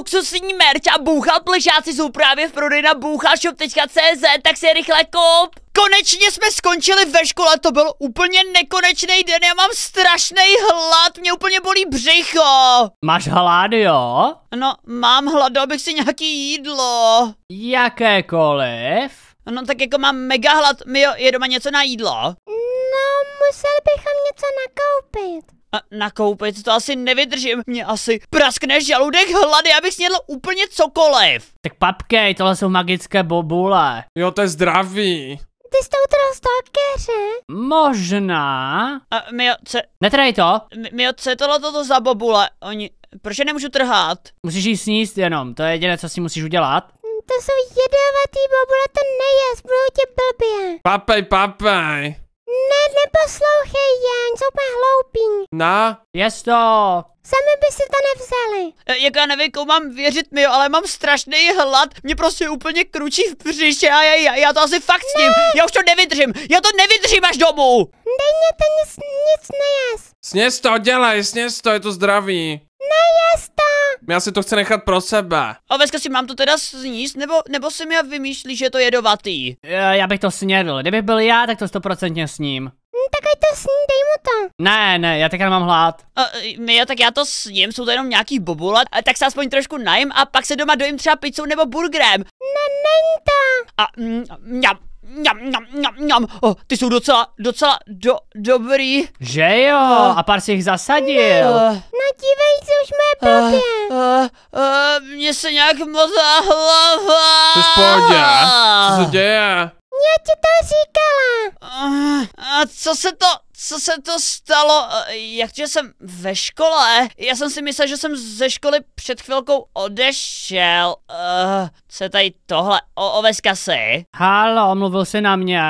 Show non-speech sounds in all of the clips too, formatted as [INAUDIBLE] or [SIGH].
luxusní merch a bouchal plešáci jsou právě v prodeji na bouchalshop.cz, tak si rychle kop! Konečně jsme skončili ve škole, to byl úplně nekonečný den, já mám strašný hlad, mě úplně bolí břicho. Máš hlad, jo? No, mám hlad, abych si nějaký jídlo. Jakékoliv? No tak jako mám mega hlad, mi je doma něco na jídlo. No, musel bychom něco nakoupit. A nakoupit to asi nevydržím, mě asi praskne žaludek hlady, abych snědl úplně cokoliv. Tak papkej, tohle jsou magické bobule. Jo, to je zdravý. Ty jsi to utral stalkeři? Možná. A my co... Netraj to. My co je tohle toto za bobule? Oni... Proč je nemůžu trhat? Musíš jí sníst jenom, to je jediné, co si musíš udělat. Hm, to jsou jedovatý bobule, to nejes, budou tě blbě. Papej, papej. Ne, neposlouchej je, oni jsou úplně hloupí. Na? Jest to. Sami by si to nevzali. E, jak já nevím, komu mám věřit mi, ale mám strašný hlad. Mě prostě úplně kručí v břiše a já, já, já to asi fakt s tím. No. Já už to nevydržím. Já to nevydržím až domů. Dej mě to nic, nic nejes. Sněz to, dělej, sněz to, je to zdraví. Nejes to. Já si to chci nechat pro sebe. A veska si mám to teda sníst, nebo, nebo si mi vymýšlí, že to jedovatý? Eh, já bych to snědl, kdybych byl já, tak to stoprocentně sním. Hm, tak ať to sní, dej mu to. Ne, ne, já teďka mám hlad. Uh, jo, tak já to sním, jsou to jenom nějaký bobule, tak se aspoň trošku najím a pak se doma dojím třeba pizzou nebo burgerem. Ne, no, není to. A, mm, mňam, Mňam, mňam, mňam, mňam. Oh, ty jsou docela, docela do, dobrý. Že jo? Uh, a pár si jich zasadil. No, uh, no dívej co už moje papě. Uh, uh, uh, mně se nějak mozá hlava. Jsi v pohodě? Co se děje? Já ti to říkala. Eh, a, co se to, co se to stalo? Eh, že jsem ve škole? Já jsem si myslel, že jsem ze školy před chvilkou odešel. Uh, co je tady tohle? O, oveska si? Halo, mluvil jsi na mě?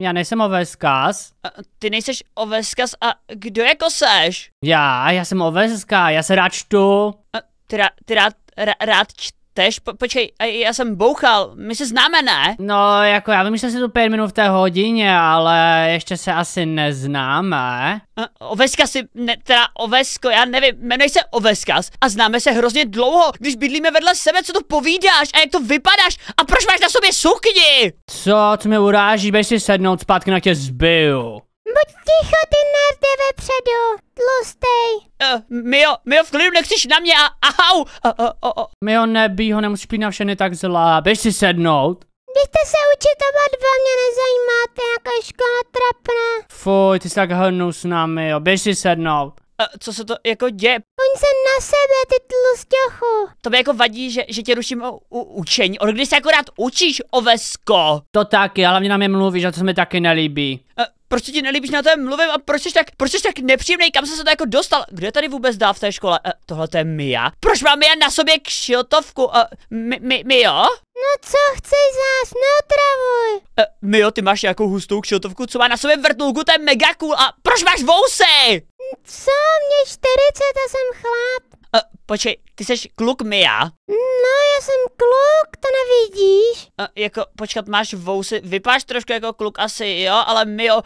Já nejsem Oveskas. ty nejseš Oveskas a kdo jako seš? Já, já jsem Oveska, já se rád čtu. A, ty, rá, ty rád, rád čtu? Tež, po, počkej, já jsem bouchal, my se známe, ne? No, jako já vím, že se tu pět minut v té hodině, ale ještě se asi neznáme. Oveska si, ne, teda Ovesko, já nevím, jmenuji se Oveskas a známe se hrozně dlouho, když bydlíme vedle sebe, co to povídáš a jak to vypadáš a proč máš na sobě sukni? Co, co mě uráží, běž si sednout, zpátky na tě zbiju. Buď ticho, ty nerde vepředu, tlustej. Uh, Mio, Mio, v klidu nekřiš na mě a, ahau. Uh, uh, uh, uh. Mio, nebí ho, nemusíš pít na všechny tak zlá, běž si sednout. Jste se učit oba dva, mě nezajímáte, jaká škola trapná. Fuj, ty jsi tak hnusná, Mio, běž si sednout. Eh, co se to jako děje? Poň se na sebe, ty tlustěchu. To by jako vadí, že, že tě ruším o, u, učení. Od kdy se akorát učíš, ovesko? To taky, ale mě na mě mluvíš a to se mi taky nelíbí. A, eh, proč se ti nelíbíš na tom mluvím a proč jsi tak, proč jsi tak nepříjemný, kam se to jako dostal? Kde tady vůbec dá v té škole? E, tohle to je Mia. Proč mám Mia na sobě kšiltovku? E, mi, mi, Mio? No co chceš nás? neotravuj. E, Mio, ty máš nějakou hustou kšiltovku, co má na sobě vrtulku, to je mega cool. A proč máš vousy? Co, mě 40 a jsem chlap. Uh, počkej, ty jsi kluk Mia? No, já jsem kluk, to nevidíš. Uh, jako, počkat, máš vousy, vypáš trošku jako kluk asi, jo, ale Mio, uh,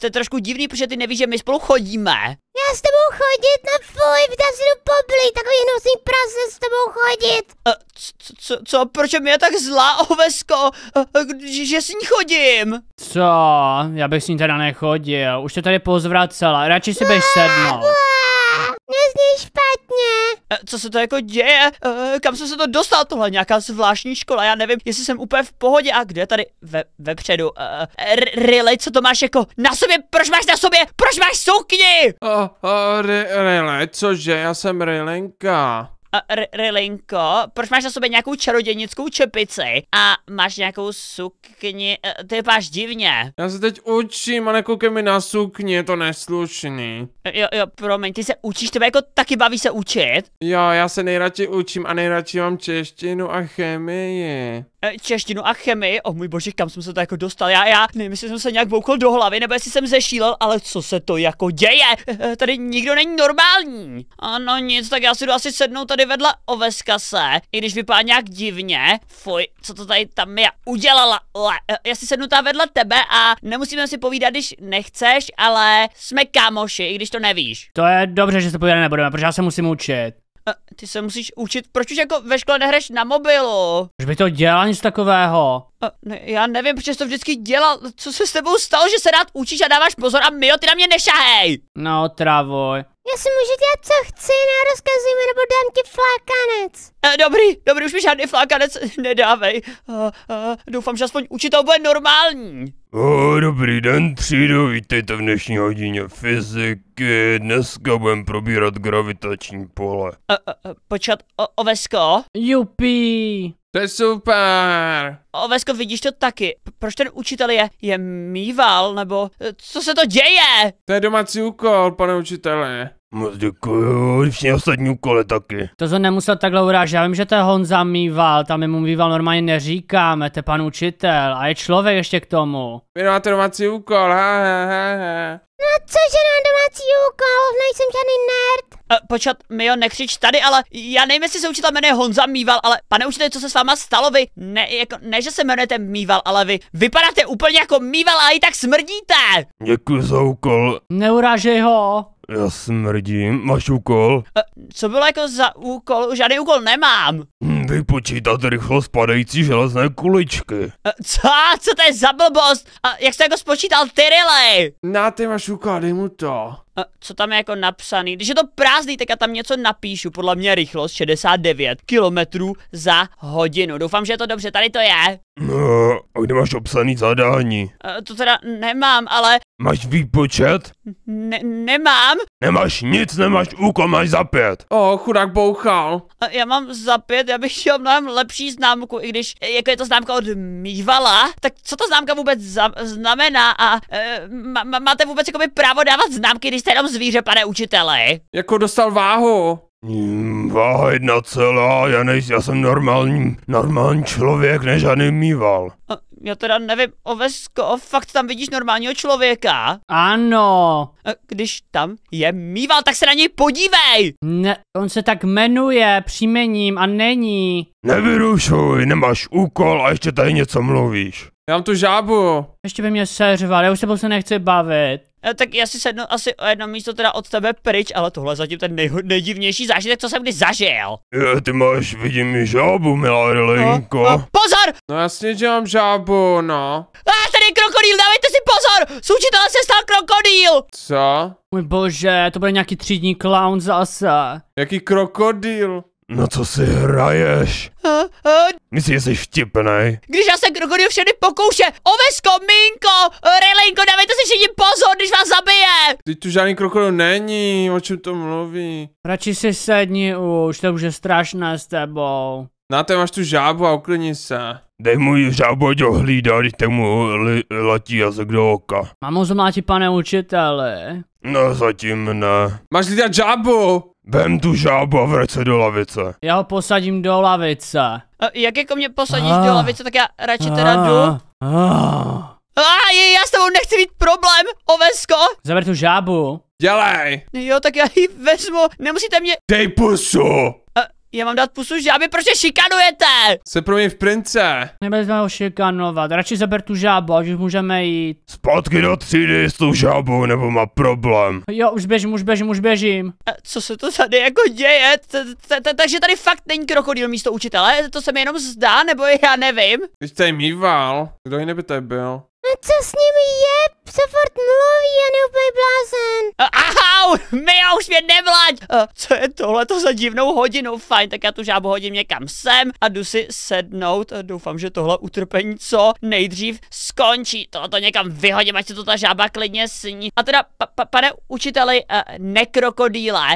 to je trošku divný, protože ty nevíš, že my spolu chodíme. Já s tebou chodit, no fuj, já si jdu poblí, takový hnusný prase s tebou chodit. Uh, e, co, co, co, proč je mi tak zlá, ovesko, uh, že s ní chodím? Co, já bych s ní teda nechodil, už to tady pozvracela, radši si no, běž sednout. Eh, co se to jako děje? Eh, kam jsem se to dostal? Tohle nějaká zvláštní škola, já nevím, jestli jsem úplně v pohodě. A kde je tady ve, vepředu? Eh, Riley, co to máš jako na sobě? Proč máš na sobě? Proč máš sukni? Riley, cože? Já jsem Rilenka. Rilinko, proč máš na sobě nějakou čarodějnickou čepici a máš nějakou sukni, e, ty vypadáš divně. Já se teď učím a nekoukej mi na sukni, je to neslušný. E, jo, jo, promiň, ty se učíš, tebe jako taky baví se učit? Jo, já se nejradši učím a nejradši mám češtinu a chemii. E, češtinu a chemii, oh můj bože, kam jsem se to jako dostal, já, já nevím, jestli jsem se nějak boukl do hlavy, nebo jestli jsem zešílel, ale co se to jako děje, tady nikdo není normální. Ano nic, tak já si jdu asi sednout tady tady vedla oveska se, i když vypadá nějak divně. Fuj, co to tady tam je? Udělala. Le. Eh, já si sednu tam vedle tebe a nemusíme si povídat, když nechceš, ale jsme kámoši, i když to nevíš. To je dobře, že se povídat nebudeme, protože já se musím učit. A eh, ty se musíš učit, proč už jako ve škole nehraješ na mobilu? Proč by to dělal nic takového? A, eh, ne, já nevím, proč to vždycky dělal, co se s tebou stalo, že se rád učíš a dáváš pozor a Mio, ty na mě nešahej! No, travoj. Já si můžu dělat, co chci, na no rozkazy mi, nebo dám ti flákanec. E, dobrý, dobrý, už mi žádný flákanec nedávej. Uh, uh, doufám, že aspoň učitel bude normální. O, dobrý den, třídu, vítejte v dnešní hodině fyziky. Dneska budeme probírat gravitační pole. E, e, počkat, o, ovesko? Jupí. To je super. Ovesko, vidíš to taky? P proč ten učitel je, je mýval, nebo co se to děje? To je domácí úkol, pane učitele. Moc děkuji, všichni ostatní úkoly taky. To se nemusel takhle urážet, já vím, že to je Honza Mýval, tam mu Mýval normálně neříkáme, to je pan učitel a je člověk ještě k tomu. Vy máte domácí úkol, ha, ha, ha, ha. No cože na no, domácí úkol, nejsem žádný nerd. E, počkat, Mio, nekřič tady, ale já nevím, jestli se učitel jmenuje Honza Mýval, ale pane učitel, co se s váma stalo vy? Ne, jako, ne, že se jmenujete Mýval, ale vy vypadáte úplně jako Mýval a i tak smrdíte. Děkuji za úkol. Neurážej ho. Já smrdím, máš úkol? A eh, co bylo jako za úkol? Žádný úkol nemám. Hm, vypočítat rychlost padající železné kuličky. Eh, co? Co to je za blbost? A jak jsi to jako spočítal ty, Na ty máš ukády mu to. A eh, co tam je jako napsaný? Když je to prázdný, tak já tam něco napíšu. Podle mě rychlost 69 kilometrů za hodinu. Doufám, že je to dobře. Tady to je. No, a kde máš obsaný zadání? A eh, to teda nemám, ale... Máš výpočet? Ne nemám. Nemáš nic, nemáš úkol, máš za pět. O, chudák bouchal. A já mám za pět, já bych lepšího, mnohem lepší známku, i když e, jako je to známka od Mývala, tak co ta známka vůbec za, znamená a e, ma, máte vůbec jakoby právo dávat známky, když jste jenom zvíře, pane učiteli? Jako dostal váhu. Hmm, váha jedna celá, já, nejsem, já jsem normální, normální člověk, než žádný mýval. A já teda nevím, Ovesko, fakt tam vidíš normálního člověka? Ano. Když tam je mýval, tak se na něj podívej! Ne, on se tak jmenuje příjmením a není. Nevyrušuj, nemáš úkol a ještě tady něco mluvíš. Já mám tu žábu. Ještě by mě seřval, já už se se nechci bavit. No, tak já si sednu asi o jedno místo teda od tebe pryč, ale tohle je zatím ten nej, nejdivnější zážitek, co jsem kdy zažil. Je, ty máš, vidím, žábu, milá Relenko. No, no, pozor! No jasně, že mám žábu, no. A ah, tady je krokodýl, dávejte si pozor! S se stal krokodýl! Co? Můj bože, to bude nějaký třídní clown zase. Jaký krokodýl? Na co si hraješ? A, a... Myslíš, že jsi vtipný? Když já se krokodil všechny pokouše, ovesko, minko, relinko, dávejte si všichni pozor, když vás zabije! Ty tu žádný krokodil není, o čem to mluví? Radši si sedni už, to už je strašné s tebou. Na té máš tu žábu a uklidni se. Dej mu žábu, ať ho hlídá, když tak mu letí jazyk do oka. Mám ho zmlátit, pane učiteli. No, zatím ne. Máš hlídat žábu! Vem tu žábu a vrať se do lavice. Já ho posadím do lavice. A jak jako mě posadíš ah. do lavice, tak já radši teda ah. jdu. Ah. je, já s tebou nechci mít problém, ovesko! Zaber tu žábu. Dělej! Jo, tak já ji vezmu, nemusíte mě... Dej pusu! Já vám dát pusu žáby, proč prostě je šikanujete? Se pro mě v prince. Nebudeme ho šikanovat, radši zaber tu žábu, až už můžeme jít. Zpátky do třídy s tou žábou, nebo má problém. Jo, už běžím, už běžím, už běžím. A co se to tady jako děje? Takže tady fakt není krokodýl místo učitele? To se mi jenom zdá, nebo já nevím? Když tady mýval, kdo jiný by tady byl? A no co s ním je? Co furt mluví, on je úplně blázen. Eh, my Mia, už mě nevlaď. A eh, co je tohle to za divnou hodinu? Fajn, tak já tu žábu hodím někam sem a jdu si sednout. A eh, doufám, že tohle utrpení co nejdřív skončí. Tohle někam vyhodím, ať se to ta žába klidně sní. A teda, pa, pa, pane učiteli, nekrokodýle,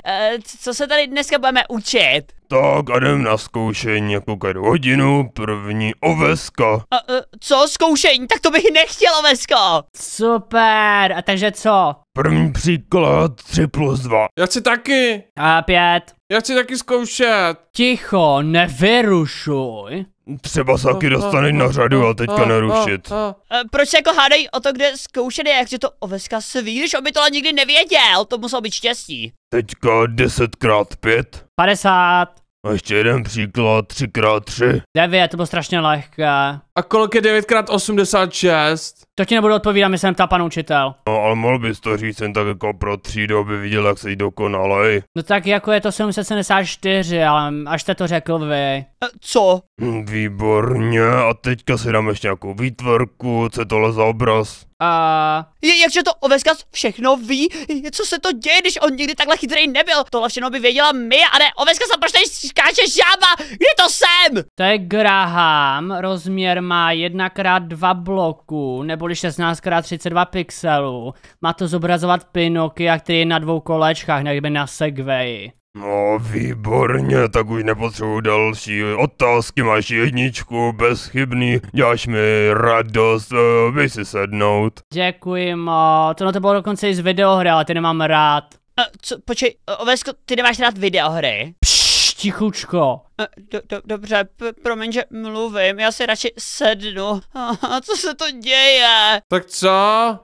co se tady dneska budeme učit? Tak a jdem na zkoušení, jako každou hodinu, první oveska. A, a, e, co zkoušení? Tak to bych nechtěl oveska. Super, a takže co? První příklad 3 plus 2. Já chci taky. A 5. Já chci taky zkoušet. Ticho, nevyrušuj. Třeba se taky dostane na řadu a teďka nerušit. E, proč se jako hádají o to, kde zkoušet je, jak to oveska sví, když on by to nikdy nevěděl, to muselo být štěstí. Teďka 10 krát 5. 50. A ještě jeden příklad, 3x3. 9, to bylo strašně lehké. A kolik je 9x86? To ti nebudu odpovídat, my jsem ta pan učitel. No, ale mohl bys to říct jen tak jako pro třídu, aby viděl, jak se jí dokonalej. No tak jako je to 774, ale až jste to řekl vy. A e, co? Hm, výborně, a teďka si dám ještě nějakou výtvorku, co je tohle za obraz? A... Je, jakže to Oveskas všechno ví? Co se to děje, když on nikdy takhle chytrý nebyl? Tohle všechno by věděla my, a ne Oveskas a proč tady skáče žába? Kde to jsem? To je Graham, rozměr má 1x2 bloku, neboli 16x32 pixelů. Má to zobrazovat Pinokia, který je na dvou kolečkách, nebo na Segway. No, výborně, tak už nepotřebuji další otázky, máš jedničku, bezchybný, děláš mi radost, vy eh, si sednout. Děkuji moc, no to bylo dokonce i z videohry, ale ty nemám rád. A, eh, co, počkej, eh, Ovesko, ty nemáš rád videohry? Pšš, tichučko. A, do, do, dobře, p- promiň, že mluvím, já si radši sednu. [LAUGHS] A, co se to děje? Tak co?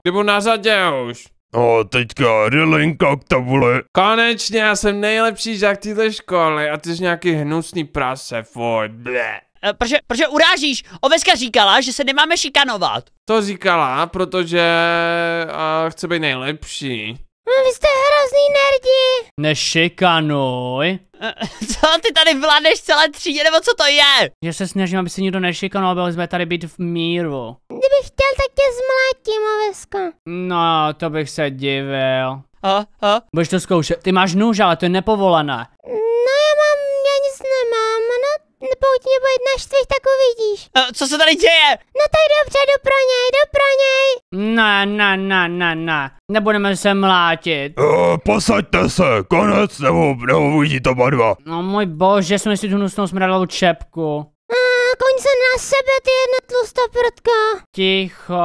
Nebo na řadě už. No, teďka rylinka k tabule. Konečně, já jsem nejlepší žák této školy a ty jsi nějaký hnusný prase, fuj, bleh. E, protože, protože urážíš. Oveska říkala, že se nemáme šikanovat. To říkala, protože uh, chce být nejlepší. Hm, vy jste hrozný nerdi. Nešikanuj. [LAUGHS] Co ty tady vládneš celé třídě, nebo co to je? Já se snažím, aby se nikdo nešikanoval, aby jsme tady být v míru. Kdybych chtěl, tak tě zmlátím, ovesko. No, to bych se divil. A, a? Budeš to zkoušet. Ty máš nůž, ale to je nepovolené. No pokud mě bude naštveš, tak uvidíš. A, eh, co se tady děje? No tak dobře, jdu pro něj, jdu pro něj. Na, na, na, na, na. Nebudeme se mlátit. Uh, posaďte se, konec, nebo, nebo uvidí to barva. No můj bože, jsme si tu hnusnou smradlou čepku. Eh, koň se na sebe, ty jedna tlustá prdka. Ticho.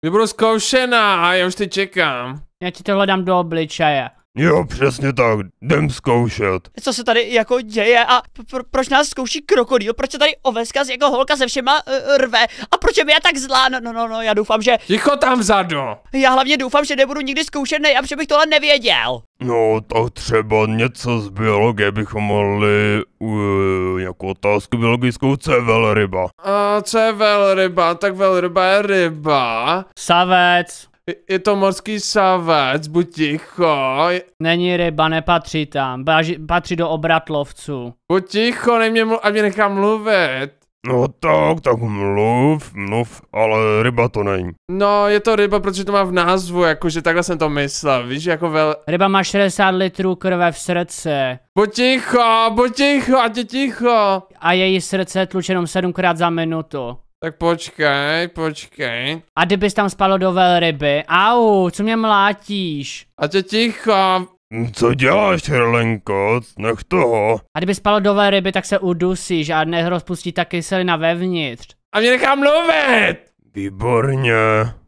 Ty budu zkoušená, já už ty čekám. Já ti to hledám do obličeje. Jo, přesně tak, jdem zkoušet. Co se tady jako děje a pr- proč nás zkouší krokodýl? Proč se tady oveska z jako holka se všema uh, rve? A proč je mi já tak zlá? No, no, no, no, já doufám, že... Ticho tam vzadu! Já hlavně doufám, že nebudu nikdy zkoušený a že bych tohle nevěděl. No, tak třeba něco z biologie bychom mohli, uh, jako otázku biologickou, co je velryba? A co je velryba? Tak velryba je ryba. Savec je to morský savec, buď ticho. Není ryba, nepatří tam, Baži, patří do obratlovců. Buď ticho, nejmě mlu- a mě nechá mluvit. No tak, tak mluv, mluv, ale ryba to není. No, je to ryba, protože to má v názvu, jakože takhle jsem to myslel, víš, jako vel... Ryba má 60 litrů krve v srdce. Buď ticho, buď ticho, ať je ticho. A její srdce tluče jenom sedmkrát za minutu. Tak počkej, počkej. A kdybys tam spalo do velryby? Au, co mě mlátíš? A tě ticho. Mm, co děláš, Herlenko? Nech toho. A kdyby spalo do velryby, tak se udusíš a rozpustí ta kyselina vevnitř. A mě nechám mluvit! Výborně.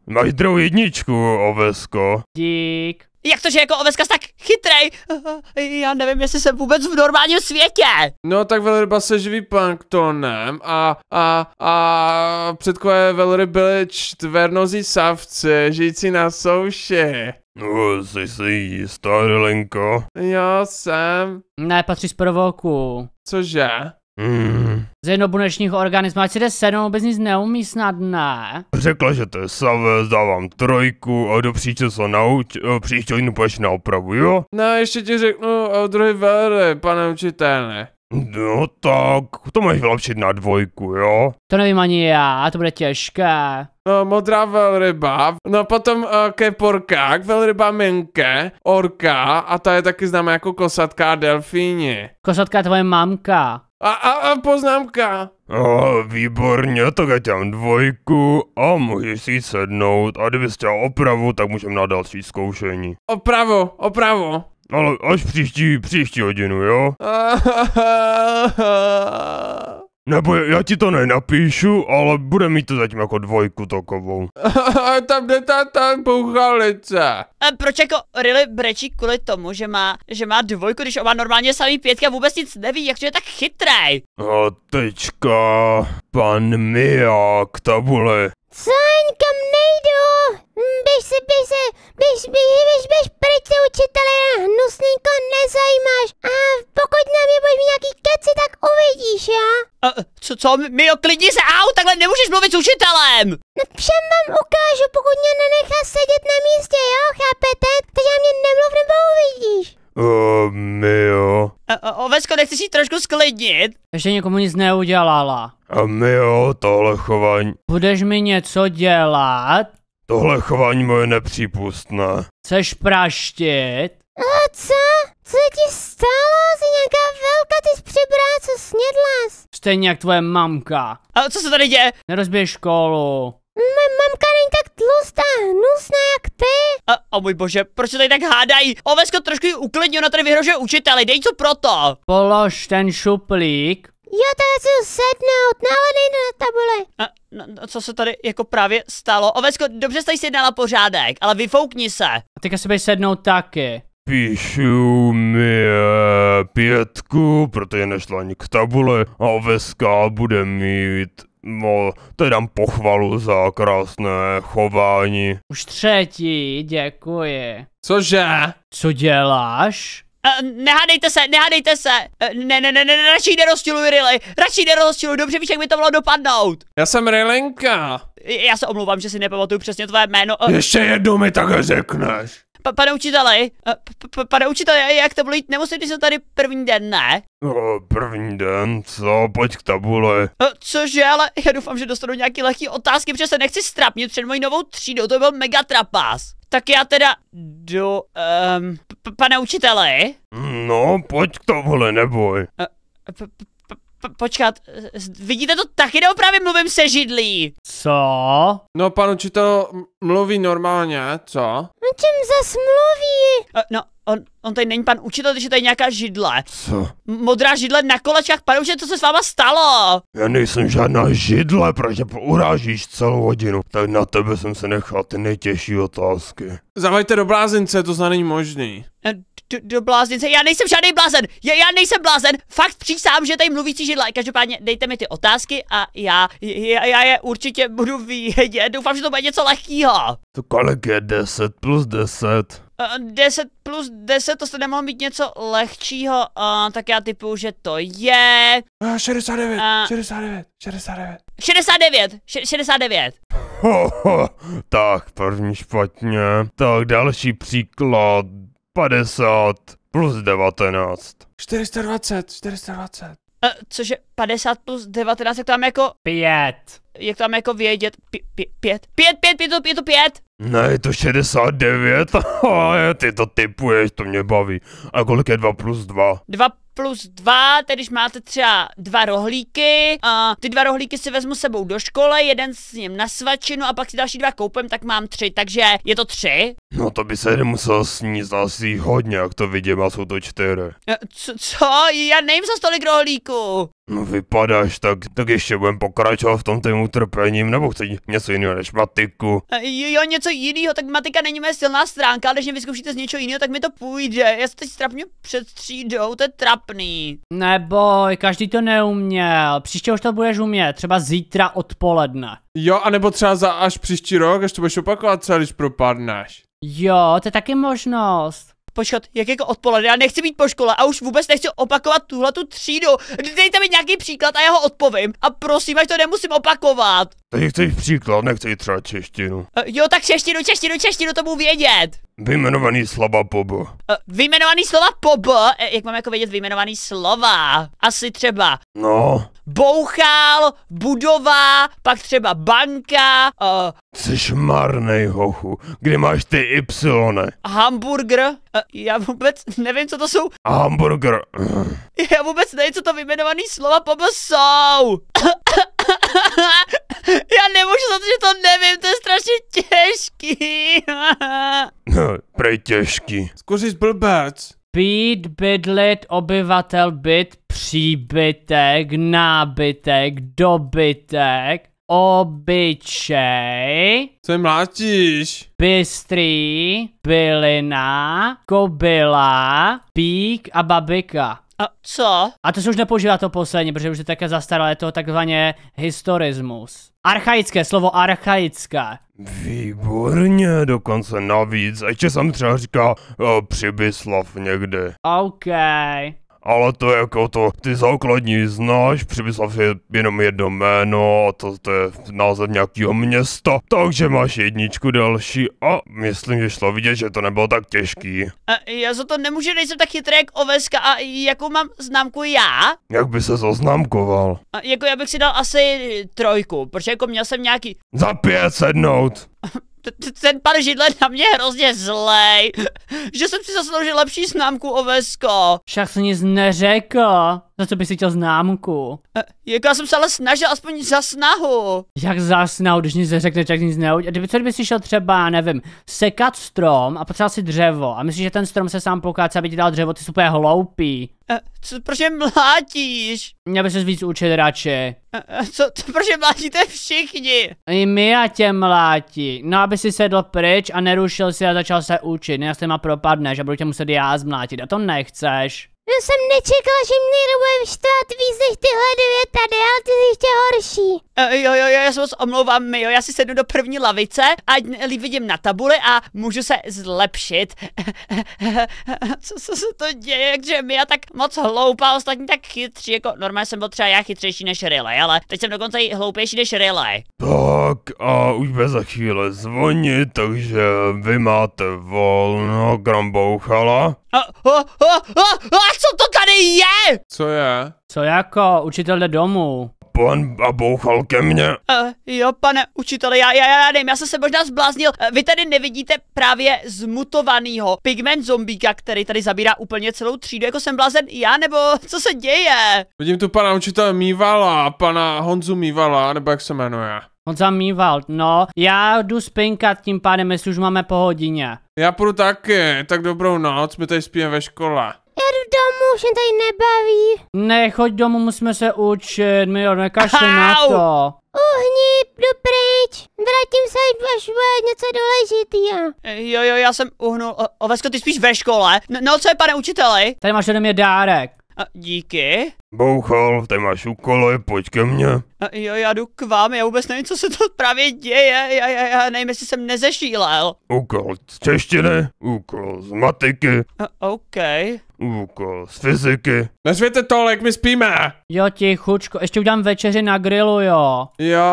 Máš druhou jedničku, ovesko. Dík. Jak to, že jako oveska tak chytrej? [LAUGHS] Já nevím, jestli jsem vůbec v normálním světě. No tak velryba se živí planktonem a, a, a předkové velryby byly čtvernozí savci, žijící na souši. No, jsi si jistá, Helenko? Jo, jsem. Ne, patříš provoku. Cože? Mm. Z jednobuněčných organismů, ať si jde sedm, vůbec nic neumí snad, ne? Řekla, že to je savé, dávám trojku a do příště se nauč, příště jinou půjdeš na opravu, jo? Ne, ještě ti řeknu o druhý vere, pane učitele. No tak, to máš vylepšit na dvojku, jo? To nevím ani já, to bude těžké. No, modrá velryba, no potom uh, eh, keporka, velryba minke, orka a ta je taky známá jako kosatka a delfíni. Kosatka tvoje mamka. A, a, a poznámka. Oh, výborně, tak já dvojku a můžeš si sednout a kdyby chtěl opravu, tak můžeme na další zkoušení. Opravo, opravo ale až příští, příští hodinu, jo? [LAUGHS] Nebo já ti to nenapíšu, ale bude mít to zatím jako dvojku takovou. tam jde ta, ta bouchalice. A proč jako Rilly brečí kvůli tomu, že má, že má dvojku, když on má normálně samý pětka vůbec nic neví, jak je tak chytrý? A teďka, pan Miak, tabule. Sáň, kam nejdu! Hm, běž se, běž se, běž, běž, běž, běž pryč se učitele, hnusnýko nezajímáš. A pokud na mě budeš mít nějaký keci, tak uvidíš, jo? A, co, co, mi klidni se, au, takhle nemůžeš mluvit s učitelem! No všem vám ukážu, pokud mě nenechá sedět na místě, jo, chápete? Takže já mě nemluv nebo uvidíš. Oh, Mio. Ovesko, nechceš si trošku sklidnit? Ještě nikomu nic neudělala. A Mio, tohle chování. Budeš mi něco dělat? Tohle chování moje nepřípustné. Chceš praštit? A co? Co ti stalo? Jsi nějaká velká, ty jsi přibrá, co snědla Stejně jak tvoje mamka. A co se tady děje? Nerozbiješ školu. M- mamka není tak tlustá, nusná jak ty. A, o můj bože, proč se tady tak hádají? Ovesko trošku ji uklidni, ona tady vyhrožuje učiteli, dej co proto. Polož ten šuplík. Jo, tady chci sednout, no na tabuli. A, no, no, co se tady jako právě stalo? Ovesko, dobře jste si dala pořádek, ale vyfoukni se. A teďka si bej sednout taky. Píšu mi eh, pětku, protože nešla ani k tabule a Oveska bude mít No, teď dám pochvalu za krásné chování. Už třetí, děkuji. Cože? Co děláš? Uh, nehádejte se, nehádejte se! Uh, ne, ne, ne, ne, radši nerozčiluj, Riley! Radši nerozčiluj, dobře víš, jak by to mělo dopadnout! Já jsem Rilinka! Já se omlouvám, že si nepamatuju přesně tvoje jméno. Uh... Ještě jednou mi také řekneš! pane učiteli, eh, pane učiteli, jak to bylo jít nemusíte se jsem tady první den, ne? No, první den, co, pojď k tabule. Eh, cože, ale já doufám, že dostanu nějaký lehký otázky, protože se nechci strapnit před mojí novou třídou, to byl mega trapás. Tak já teda do, um, ehm, pane učiteli? No, pojď k tabule, neboj. Eh, počkat, eh, vidíte to taky neopravy mluvím se židlí? Co? No pan učitel mluví normálně, co? O no čem zas mluví? Uh, no, on, on tady není pan učitel, když je tady nějaká židle. Co? Modrá židle na kolečkách, pane učitel, co se s váma stalo? Já nejsem žádná židle, protože urážíš celou hodinu. Tak na tebe jsem se nechal ty nejtěžší otázky. Zavajte do blázince, to zná není možný. Uh, do, do bláznice, já nejsem žádný blázen, já, já nejsem blázen, fakt přísám, že tady mluvící židla, každopádně dejte mi ty otázky a já, já, já je určitě budu vědět, doufám, že to bude něco lehkýho. To kolik je 10 plus 10? 10 eh, plus 10, to se nemá být něco lehčího, uh, tak já typu, že to je... Uh, 69, uh, 69, 69. 69, 69. Ho, ho, tak první špatně. Tak další příklad. 50 plus 19. 420, 420. Uh, cože 50 plus 19, jak tam jako... Pět. Jak tam jako vědět... Pě, pě, pět. Pět, pět, pět, pět. Ne, je to 69, [LAUGHS] ty to typuješ, to mě baví. A kolik je 2 plus 2? 2 plus dva, tedy když máte třeba dva rohlíky, a ty dva rohlíky si vezmu sebou do školy, jeden s ním na svačinu a pak si další dva koupím, tak mám tři, takže je to tři. No to by se nemusel snít asi hodně, jak to vidím, a jsou to čtyři. E, co? co? Já nejím za stolik rohlíku. No vypadáš, tak, tak ještě budem pokračovat v tom tému utrpením, nebo chceš něco jiného než matiku? E, jo, něco jiného, tak matika není moje silná stránka, ale když mě vyzkoušíte z něčeho jiného, tak mi to půjde. Já se teď strapně před třídou, to je trapný. Neboj, každý to neuměl. Příště už to budeš umět, třeba zítra odpoledne. Jo, anebo třeba za až příští rok, až to budeš opakovat třeba, když propadneš. Jo, to je taky možnost. Počkat, jak jako odpoledne? Já nechci být po škole a už vůbec nechci opakovat tuhle tu třídu. Dejte mi nějaký příklad a já ho odpovím. A prosím, až to nemusím opakovat. Teď chceš příklad, nechceš třeba češtinu. Uh, jo, tak češtinu, češtinu, češtinu, to budu vědět. Vyjmenovaný slova pobo. Uh, vyjmenovaný slova pobo? Eh, jak mám jako vědět vyjmenovaný slova? Asi třeba. No. Bouchal, budova, pak třeba banka. Uh, Jsi marnej, hochu. Kde máš ty Y? Hamburger? Uh, já vůbec nevím, co to jsou. A hamburger. já vůbec nevím, co to vyjmenovaný slova pobo jsou. [COUGHS] Já nemůžu za to, že to nevím, to je strašně těžký. No, prej těžký. Zkusit blbec. Být, bydlit, obyvatel, byt, příbytek, nábytek, dobytek, obyčej. Co látíš? Bystrý, bylina, kobila, pík a babika. A co? A to se už nepoužívá to poslední, protože už je také zastaralé to takzvaně historismus. Archaické, slovo archaická. Výborně, dokonce navíc, ještě jsem třeba říká, o, eh, Přibyslav někdy. OK. Ale to je jako to, ty základní znáš, Přibyslav je jenom jedno jméno a to, to je název nějakého města, takže máš jedničku další a myslím, že šlo vidět, že to nebylo tak těžký. A já za to nemůžu, nejsem tak chytrý jak oveska a jakou mám známku já? Jak by se zoznámkoval? A jako já bych si dal asi trojku, protože jako měl jsem nějaký... Za pět sednout! [LAUGHS] ten pan Židle na mě hrozně zlej, [LAUGHS] že jsem si zasloužil lepší známku o Vesko. Však se nic neřekl. Za co bys si chtěl známku? E, jako já jsem se ale snažil aspoň za snahu. Jak za snahu, když nic neřekne, tak nic neudělá. A kdyby, co kdyby si šel třeba, nevím, sekat strom a potřeboval si dřevo a myslíš, že ten strom se sám pokáce, aby ti dal dřevo, ty jsi úplně hloupý. E, co, proč mě mlátíš? Měl by se víc učit radši. E, co, [LAUGHS] co, proč mě mlátíte všichni? I my a tě mlátí. No, aby si sedl pryč a nerušil si a začal se učit. Já s těma propadneš a budu tě muset já zmlátit a to nechceš. Já jsem nečekal, že mě nebude vyštvat víc než tyhle dvě tady, ale ty jsi ještě horší. E, jo, jo, jo, já se moc omlouvám, Jo, já si sednu do první lavice a vidím na tabuli a můžu se zlepšit. [LAUGHS] co, co se to děje, že já tak moc hloupá, ostatní tak chytří, jako normálně jsem byl třeba já chytřejší než Riley, ale teď jsem dokonce i hloupější než Riley. Tak a už bude za chvíli zvonit, takže vy máte volno, grambouchala. A, a, a, a, a, co to tady je? Co je? Co jako, Učitel jde domu? Pan a bouchal ke mně. Uh, jo, pane učiteli, já, já, já nevím, já jsem se možná zbláznil. Uh, vy tady nevidíte právě zmutovanýho pigment zombíka, který tady zabírá úplně celou třídu, jako jsem blázen já, nebo co se děje? Vidím tu pana učitele Mívala, pana Honzu Mívala, nebo jak se jmenuje. Honza Míval, no, já jdu spinkat tím pádem, jestli už máme po hodině. Já půjdu taky, tak dobrou noc, my tady spíme ve škole. Já jdu domů, už mě tady nebaví. Ne, choď domů, musíme se učit, My nekašli na to. Uhni, jdu pryč, vrátím se, až bude něco důležitého. Eh, jo, jo, já jsem uhnul, Ovesko, ty spíš ve škole, no, no co je pane učiteli? Tady máš jenom je dárek. A díky. Bouchal, ty máš úkoly, pojď ke mně. A jo, já jdu k vám, já vůbec nevím, co se to právě děje, já, já, já nevím, jestli jsem nezešílel. Úkol z češtiny, úkol z matiky. A, OK. Úkol z fyziky. Nezvěte tolik, my spíme. Jo, tichučko, ještě udělám večeři na grilu, jo. Jo.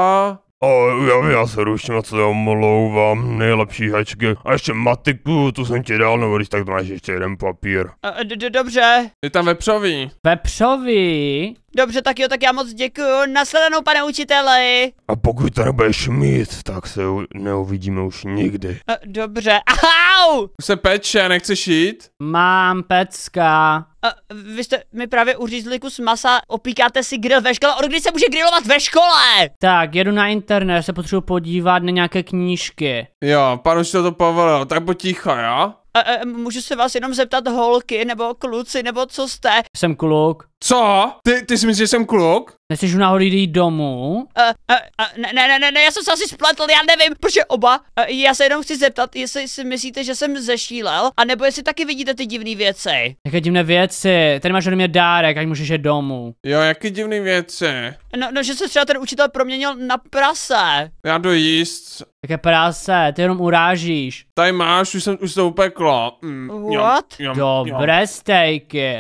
A já, já se ruším, co já omlouvám, nejlepší hačky. A ještě matiku, tu jsem ti dal, nebo když tak máš ještě jeden papír. A, d- d- dobře. Je tam vepřový. Vepřový? Dobře, tak jo, tak já moc děkuju. Nasledanou, pane učiteli. A pokud to nebudeš mít, tak se neuvidíme už nikdy. A, eh, dobře. Au! Už se peče, nechceš jít? Mám pecka. A, eh, vy jste mi právě uřízli kus masa, opíkáte si grill ve škole, od kdy se může grillovat ve škole? Tak, jedu na internet, se potřebuji podívat na nějaké knížky. Jo, pan učitel to povolil, tak ticho, jo? a, můžu se vás jenom zeptat holky, nebo kluci, nebo co jste? Jsem kluk. Co? Ty, ty si myslíš, že jsem kluk? Nechceš u náhodou jít domů? Uh, uh, uh, ne, ne, ne, ne, já jsem se asi spletl, já nevím, protože oba. Uh, já se jenom chci zeptat, jestli si myslíte, že jsem zešílel, anebo jestli taky vidíte ty divné věci. Jaké divné věci? Tady máš ode mě dárek, ať můžeš jít domů. Jo, jaké divné věci? No, no, že se třeba ten učitel proměnil na prase. Já jdu jíst. Jaké prase, ty jenom urážíš. Tady máš, už jsem, už to upeklo. Mm, What? Jom, jom, Dobré jam. stejky.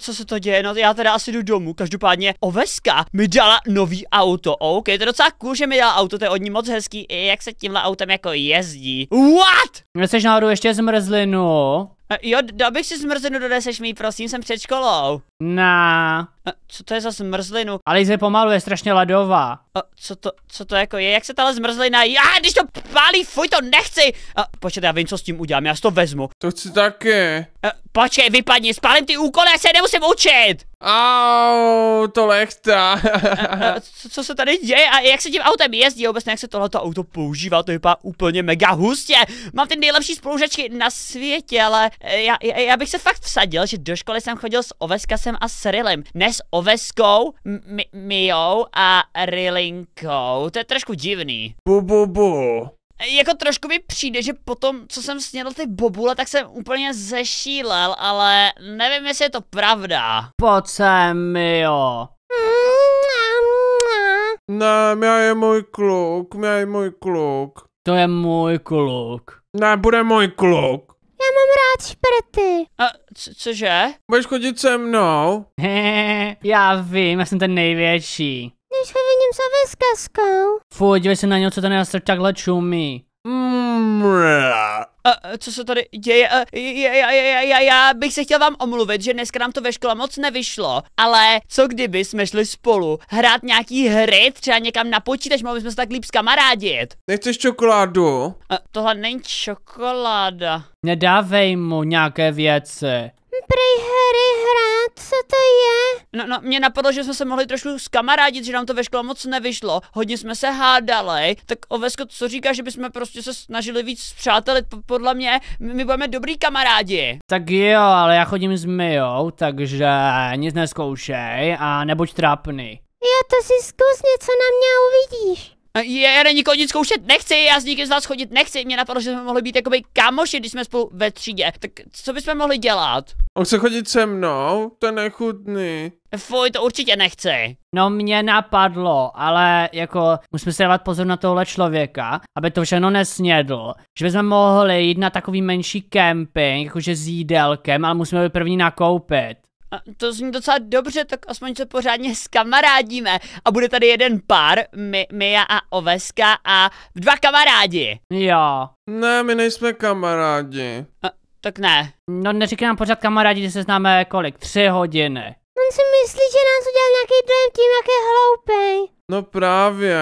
co se to děje? No já teda asi jdu domů, každopádně Oveska mi dala nový auto, ok, to je docela cool, že mi dala auto, to je od ní moc hezký, jak se tímhle autem jako jezdí. What? Jsi náhodou ještě zmrzlinu? Jo, dal bych si zmrzlinu, doneseš mi prosím, jsem před školou. Na. co to je za zmrzlinu? Alize pomalu je strašně ledová. A co to, co to jako je? Jak se tahle zmrzlina... Já, když to pálí, fuj, to nechci! A počkej, já vím, co s tím udělám, já si to vezmu. To chci taky. A, počkej, vypadni, spálím ty úkoly, já se nemusím učit! Au, to lechta. co, co, se tady děje a jak se tím autem jezdí, obecně jak se tohleto auto používá, to vypadá úplně mega hustě. Mám ty nejlepší spolužačky na světě, ale já, já, já bych se fakt vsadil, že do školy jsem chodil s oveska Alexem a Srilem. Ne s Oveskou, Mijou a Rilinkou. To je trošku divný. Bu, bu, bu. Jako trošku mi přijde, že potom, co jsem snědl ty bobule, tak jsem úplně zešílel, ale nevím, jestli je to pravda. Pojď sem, jo. Ne, Mia je můj kluk, Mia je můj kluk. To je můj kluk. Ne, bude můj kluk. Já mám rád šprty. A cože? Budeš chodit se mnou? já vím, já jsem ten největší. Když ho vidím, se s Fuj, dívej se na něco, co ten jastrb takhle čumí. Mm. A, co se tady děje? Já, já, já, já, já bych se chtěl vám omluvit, že dneska nám to ve škole moc nevyšlo, ale co kdyby jsme šli spolu hrát nějaký hry, třeba někam na počítač, mohli jsme se tak líp zkamarádit. Nechceš čokoládu? A, tohle není čokoláda. Nedávej mu nějaké věci. Prej No, no, mě napadlo, že jsme se mohli trošku zkamarádit, že nám to ve škole moc nevyšlo, hodně jsme se hádali, tak Ovesko, co říkáš, že bychom prostě se snažili víc přátelit? podle mě, my budeme dobrý kamarádi. Tak jo, ale já chodím s Mijou, takže nic neskoušej a nebuď trapný. Jo, to si zkus něco na mě uvidíš. Je, ne nikoho nic zkoušet nechci, já s nikým z vás chodit nechci, mě napadlo, že jsme mohli být jakoby kamoši, když jsme spolu ve třídě, tak co bychom mohli dělat? On chce chodit se mnou? To je nechutný. Fuj, to určitě nechci. No mě napadlo, ale jako musíme si dávat pozor na tohle člověka, aby to všechno nesnědl. Že bychom mohli jít na takový menší kemping, jakože s jídelkem, ale musíme být první nakoupit. A to zní docela dobře, tak aspoň se pořádně skamarádíme. A bude tady jeden pár, my, Mia a Oveska a dva kamarádi. Jo. Ne, my nejsme kamarádi. A, tak ne. No neříkej nám pořád kamarádi, že se známe kolik? Tři hodiny on si myslí, že nás udělal nějaký dojem tím, jak je hloupej. No právě.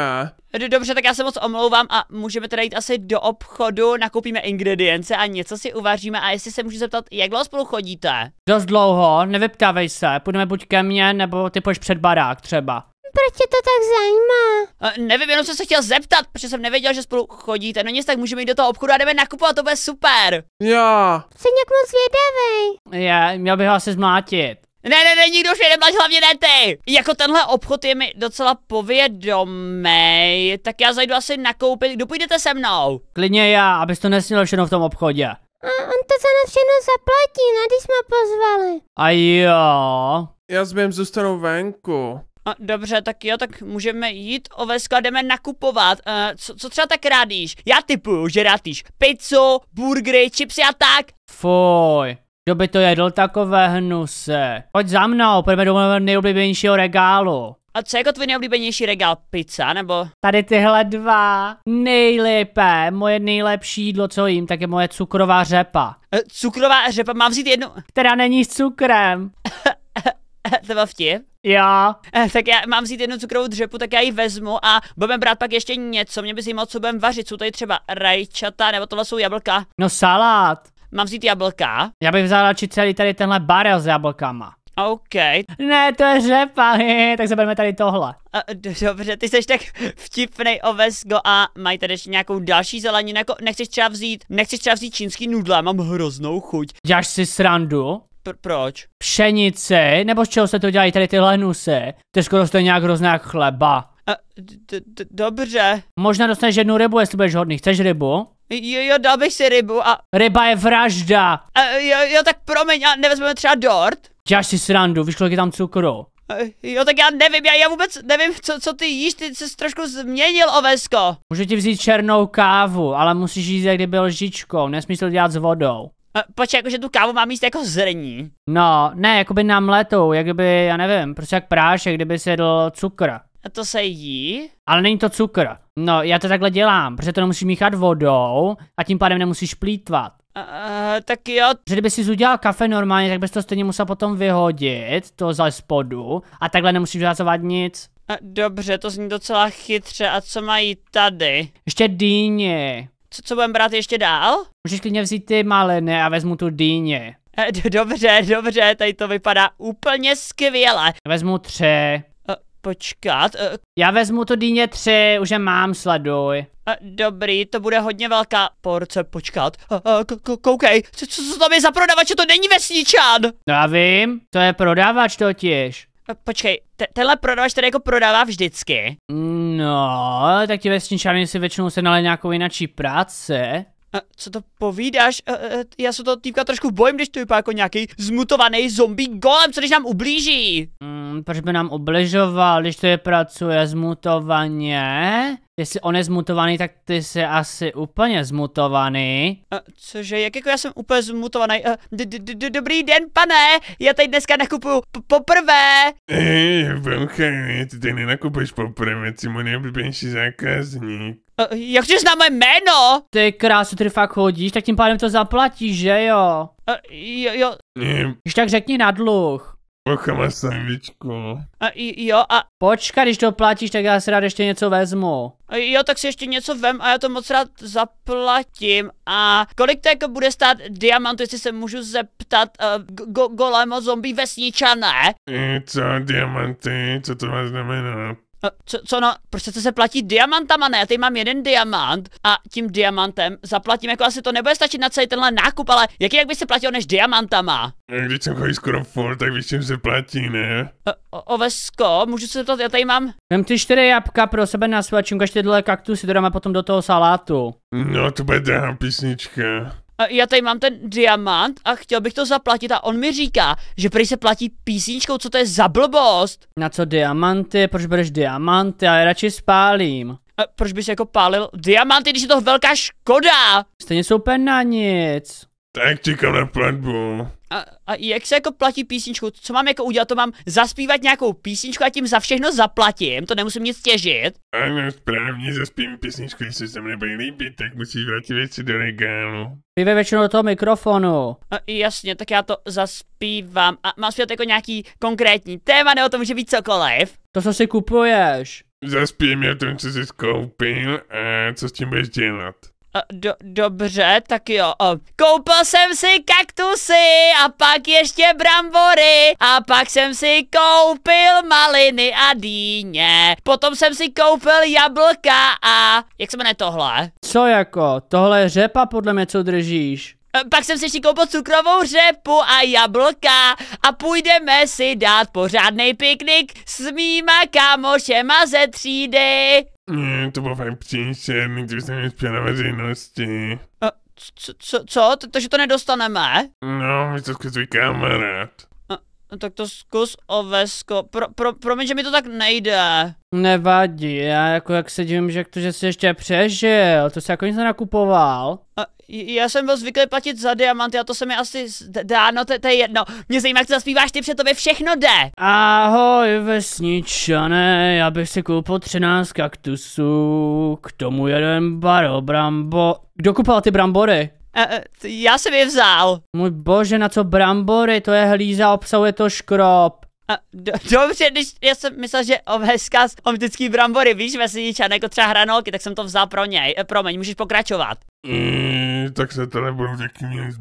Dobře, tak já se moc omlouvám a můžeme teda jít asi do obchodu, nakoupíme ingredience a něco si uvaříme a jestli se můžu zeptat, jak dlouho spolu chodíte? Dost dlouho, nevyptávej se, půjdeme buď ke mně, nebo ty pojď před barák třeba. Proč tě to tak zajímá? E, nevím, jenom jsem se chtěl zeptat, protože jsem nevěděl, že spolu chodíte. No nic, tak můžeme jít do toho obchodu a jdeme nakupovat, to bude super. Já. Jsi nějak moc vědavej. Je, měl bych ho asi zmlátit. Ne, ne, ne, nikdo už neblaž, hlavně ne ty. Jako tenhle obchod je mi docela povědomý, tak já zajdu asi nakoupit. Kdo půjdete se mnou? Klidně já, abys to nesměl všechno v tom obchodě. A on to za nás všechno zaplatí, ne, no, když jsme pozvali. A jo. Já zběm zůstanu venku. A, no, dobře, tak jo, tak můžeme jít o vesko a jdeme nakupovat. A, eh, co, co třeba tak rádíš? Já typuju, že rádíš? pizzu, burgery, chipsy a tak. Foj. Kdo by to jedl takové hnuse? Pojď za mnou, pojďme do mého nejoblíbenějšího regálu. A co je jako tvůj nejoblíbenější regál? Pizza nebo? Tady tyhle dva. Nejlépe, moje nejlepší jídlo, co jím, tak je moje cukrová řepa. E, cukrová řepa, mám vzít jednu? Která není s cukrem. [LAUGHS] to byl vtip. Jo. E, tak já mám vzít jednu cukrovou dřepu, tak já ji vezmu a budeme brát pak ještě něco. Mě by zajímalo, co budeme vařit. Jsou tady třeba rajčata, nebo tohle jsou jablka. No salát. Mám vzít jablka? Já bych vzal radši celý tady tenhle barel s jablkama. OK. Ne, to je řepa, [LAUGHS] tak zabereme tady tohle. A, dobře, ty jsi tak vtipnej ovesko a mají tady ještě nějakou další zeleninu, jako nechceš třeba vzít, nechceš třeba vzít čínský nudle, mám hroznou chuť. Děláš si srandu? Pr- proč? Pšenice, nebo z čeho se to dělají tady tyhle nuse? To je skoro stejně nějak hrozná chleba. A, d- d- dobře. Možná dostaneš jednu rybu, jestli budeš hodný. Chceš rybu? Jo, jo, dal bych si rybu a... Ryba je vražda. A, jo, jo, tak promiň, a nevezmeme třeba dort? Děláš si srandu, víš kolik je tam cukru. Jo, tak já nevím, já, já vůbec nevím, co, co ty jíš, ty jsi trošku změnil, ovesko. Můžu ti vzít černou kávu, ale musíš jíst, jak kdyby lžičkou, nesmíš to dělat s vodou. A, počkej, jakože tu kávu mám jíst jako zrní. No, ne, jakoby na mletou, jak kdyby, já nevím, prostě jak prášek, kdyby jedl cukr. A to se jí? Ale není to cukr. No, já to takhle dělám, protože to nemusíš míchat vodou a tím pádem nemusíš plítvat. Uh, tak jo. Že kdyby si udělal kafe normálně, tak bys to stejně musel potom vyhodit, to ze spodu, a takhle nemusíš vyhazovat nic. Uh, dobře, to zní docela chytře, a co mají tady? Ještě dýně. Co, co budeme brát ještě dál? Můžeš klidně vzít ty maliny a vezmu tu dýně. Eh, dobře, dobře, tady to vypadá úplně skvěle. Vezmu tři počkat. Uh, Já vezmu to dýně tři, už je mám, sleduj. Uh, dobrý, to bude hodně velká porce, počkat. Uh, koukej, co, co, co tam je za prodavače, to není vesničan. No já vím, to je prodavač totiž. Počkej, te tenhle prodavač tady jako prodává vždycky. No, tak ti vesničani si většinou se nalé nějakou jinačí práce. A co to povídáš? A, e, a, e, já se to týpka trošku bojím, když to vypadá jako nějaký zmutovaný zombie golem, co když nám ublíží? Mm, proč by nám ubližoval, když to je pracuje zmutovaně? Jestli on je zmutovaný, tak ty jsi asi úplně zmutovaný. A, eh, cože, jak jako já jsem úplně zmutovaný? A, eh, d -d -d Dobrý den, pane, já tady dneska nakupuju poprvé. Ej, ty tady nenakupuješ poprvé, ty je blbější zákazník. A, eh, jak tě známe jméno? Ty krásu, ty fakt chodíš, tak tím pádem to zaplatíš, že jo? A, jo, jo. Ještě tak řekni na dluh. Pocháme sandvičku. A jo, a počka, když to platíš, tak já si rád ještě něco vezmu. A jo, tak si ještě něco vem a já to moc rád zaplatím. A kolik to jako bude stát diamantu, jestli se můžu zeptat uh, go golemo zombie vesničané? I co, diamanty, co to má znamenat? No, co, co no, proč prostě to se platí diamantama, ne? Já tady mám jeden diamant a tím diamantem zaplatím, jako asi to nebude stačit na celý tenhle nákup, ale jaký jak by se platil než diamantama? No, když jsem chodí skoro full, tak víš, čím se platí, ne? O, ovesko, můžu se to, já tady mám... Mám ty čtyři jabka pro sebe na svačinku, až tyhle kaktusy dodáme potom do toho salátu. No, to bude písnička já tady mám ten diamant a chtěl bych to zaplatit a on mi říká, že prý se platí písničkou, co to je za blbost. Na co diamanty, proč budeš diamanty, já je radši spálím. A proč bys jako pálil diamanty, když je to velká škoda? Stejně jsou úplně na nic. Tak ti na platbu a, a jak se jako platí písničku? Co mám jako udělat? To mám zaspívat nějakou písničku a tím za všechno zaplatím, to nemusím nic těžit. Ano, správně zaspím písničku, jestli se mi nebude líbit, tak musíš vrátit věci do regálu. Pive většinou do toho mikrofonu. A, jasně, tak já to zaspívám. A mám zpívat jako nějaký konkrétní téma, nebo to může být cokoliv? To, co si kupuješ. Zaspím je tom, co jsi koupil. a co s tím budeš dělat do, dobře, tak jo. Koupil jsem si kaktusy a pak ještě brambory a pak jsem si koupil maliny a dýně. Potom jsem si koupil jablka a... Jak se jmenuje tohle? Co jako? Tohle je řepa podle mě, co držíš. E, pak jsem si ještě koupil cukrovou řepu a jablka a půjdeme si dát pořádný piknik s mýma kámošema ze třídy. Ne, to było fajne przyjście, nigdy se nie śpię na veřejnosti. A, co, co, co? Takže to nedostaneme? No, my to skazuje kamarád. No tak to zkus ovesko. Pro, pro, promiň, že mi to tak nejde. Nevadí, já jako jak se divím, že to, že jsi ještě přežil, to jsi jako nic nenakupoval. A, já jsem byl zvyklý platit za diamanty a to se mi asi dá, no to, to je jedno. Mě zajímá, jak zaspíváš, ty před tobě všechno jde. Ahoj vesničané, já bych si koupil 13 kaktusů, k tomu jeden barobrambo. Kdo kupoval ty brambory? Eh, eh, já jsem je vzal. Můj bože, na co brambory, to je hlíza, obsahuje to škrob. Uh, do, [LAUGHS] dobře, když já jsem myslel, že hezká z optický brambory, víš, a jako třeba hranolky, tak jsem to vzal pro něj. Uh, promiň, můžeš pokračovat. Mm, tak se to nebudu taky nic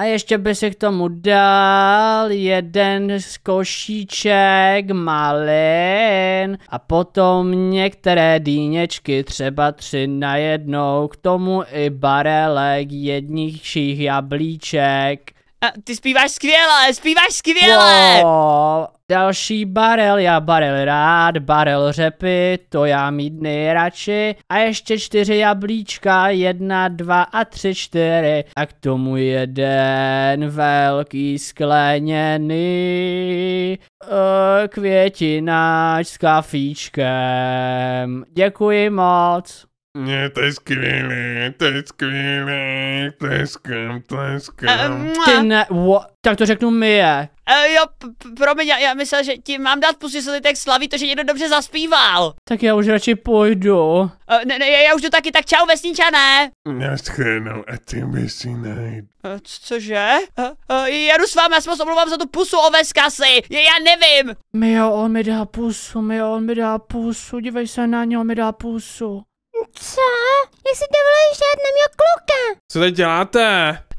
a ještě by si k tomu dal jeden z košíček malin a potom některé dýněčky, třeba tři na jednou, k tomu i barelek jedničích jablíček. A ty zpíváš skvěle, zpíváš skvěle! Wow. Další barel, já barel rád, barel řepy, to já mít nejradši. A ještě čtyři jablíčka, jedna, dva a tři, čtyři. A k tomu jeden velký skleněný e, květináč s kafíčkem. Děkuji moc. Ne, to je skvělé, to je skvělé, tleskám, tleskám. Uh, Ty ne, what? tak to řeknu mi je. Uh, jo, promiň, já, já myslel, že ti mám dát pusy, se tak slaví to, že někdo dobře zaspíval. Tak já už radši půjdu. Uh, ne, ne, já už jdu taky, tak čau vesničané. Naschledanou a ty si najít. Uh, cože? Uh, uh, já jdu s vámi, já se moc omlouvám za tu pusu o veskasy, já, já nevím. Mio, on mi dá pusu, Mio, on mi dá pusu, dívej se na ně, on mi dá pusu. Co? Jak si dovolíš žádat na mého kluka? Co tady děláte?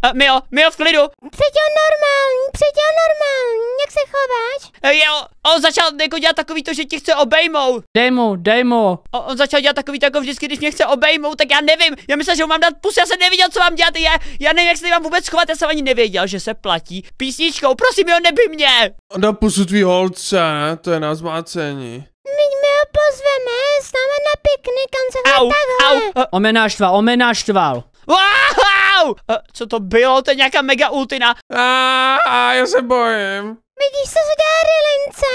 Uh, Mio, Mio v klidu. Přece normální, přece normální, jak se chováš? Uh, e, jo, on začal jako dělat takový to, že tě chce obejmout. Dej mu, dej mu. O, on začal dělat takový to, jako vždycky, když mě chce obejmout, tak já nevím. Já myslím, že ho mám dát pusu, já jsem nevěděl, co mám dělat. Já, já nevím, jak se mám vůbec chovat. já jsem ani nevěděl, že se platí písničkou. Prosím, jo, neby mě. On dá pusu tvý holce, ne? To je na zmácení pozveme s námi na piknik, on se au, takhle. Au, on mě naštval, on mě naštval. Wow! Co to bylo? To je nějaká mega ultina. A, a já se bojím. Vidíš, co se dělá rylince?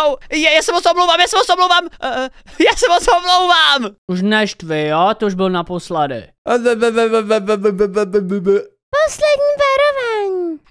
Au, já, já se moc omlouvám, já se moc omlouvám, uh, já se moc omlouvám. Už neštvi, jo? To už byl naposledy. Poslední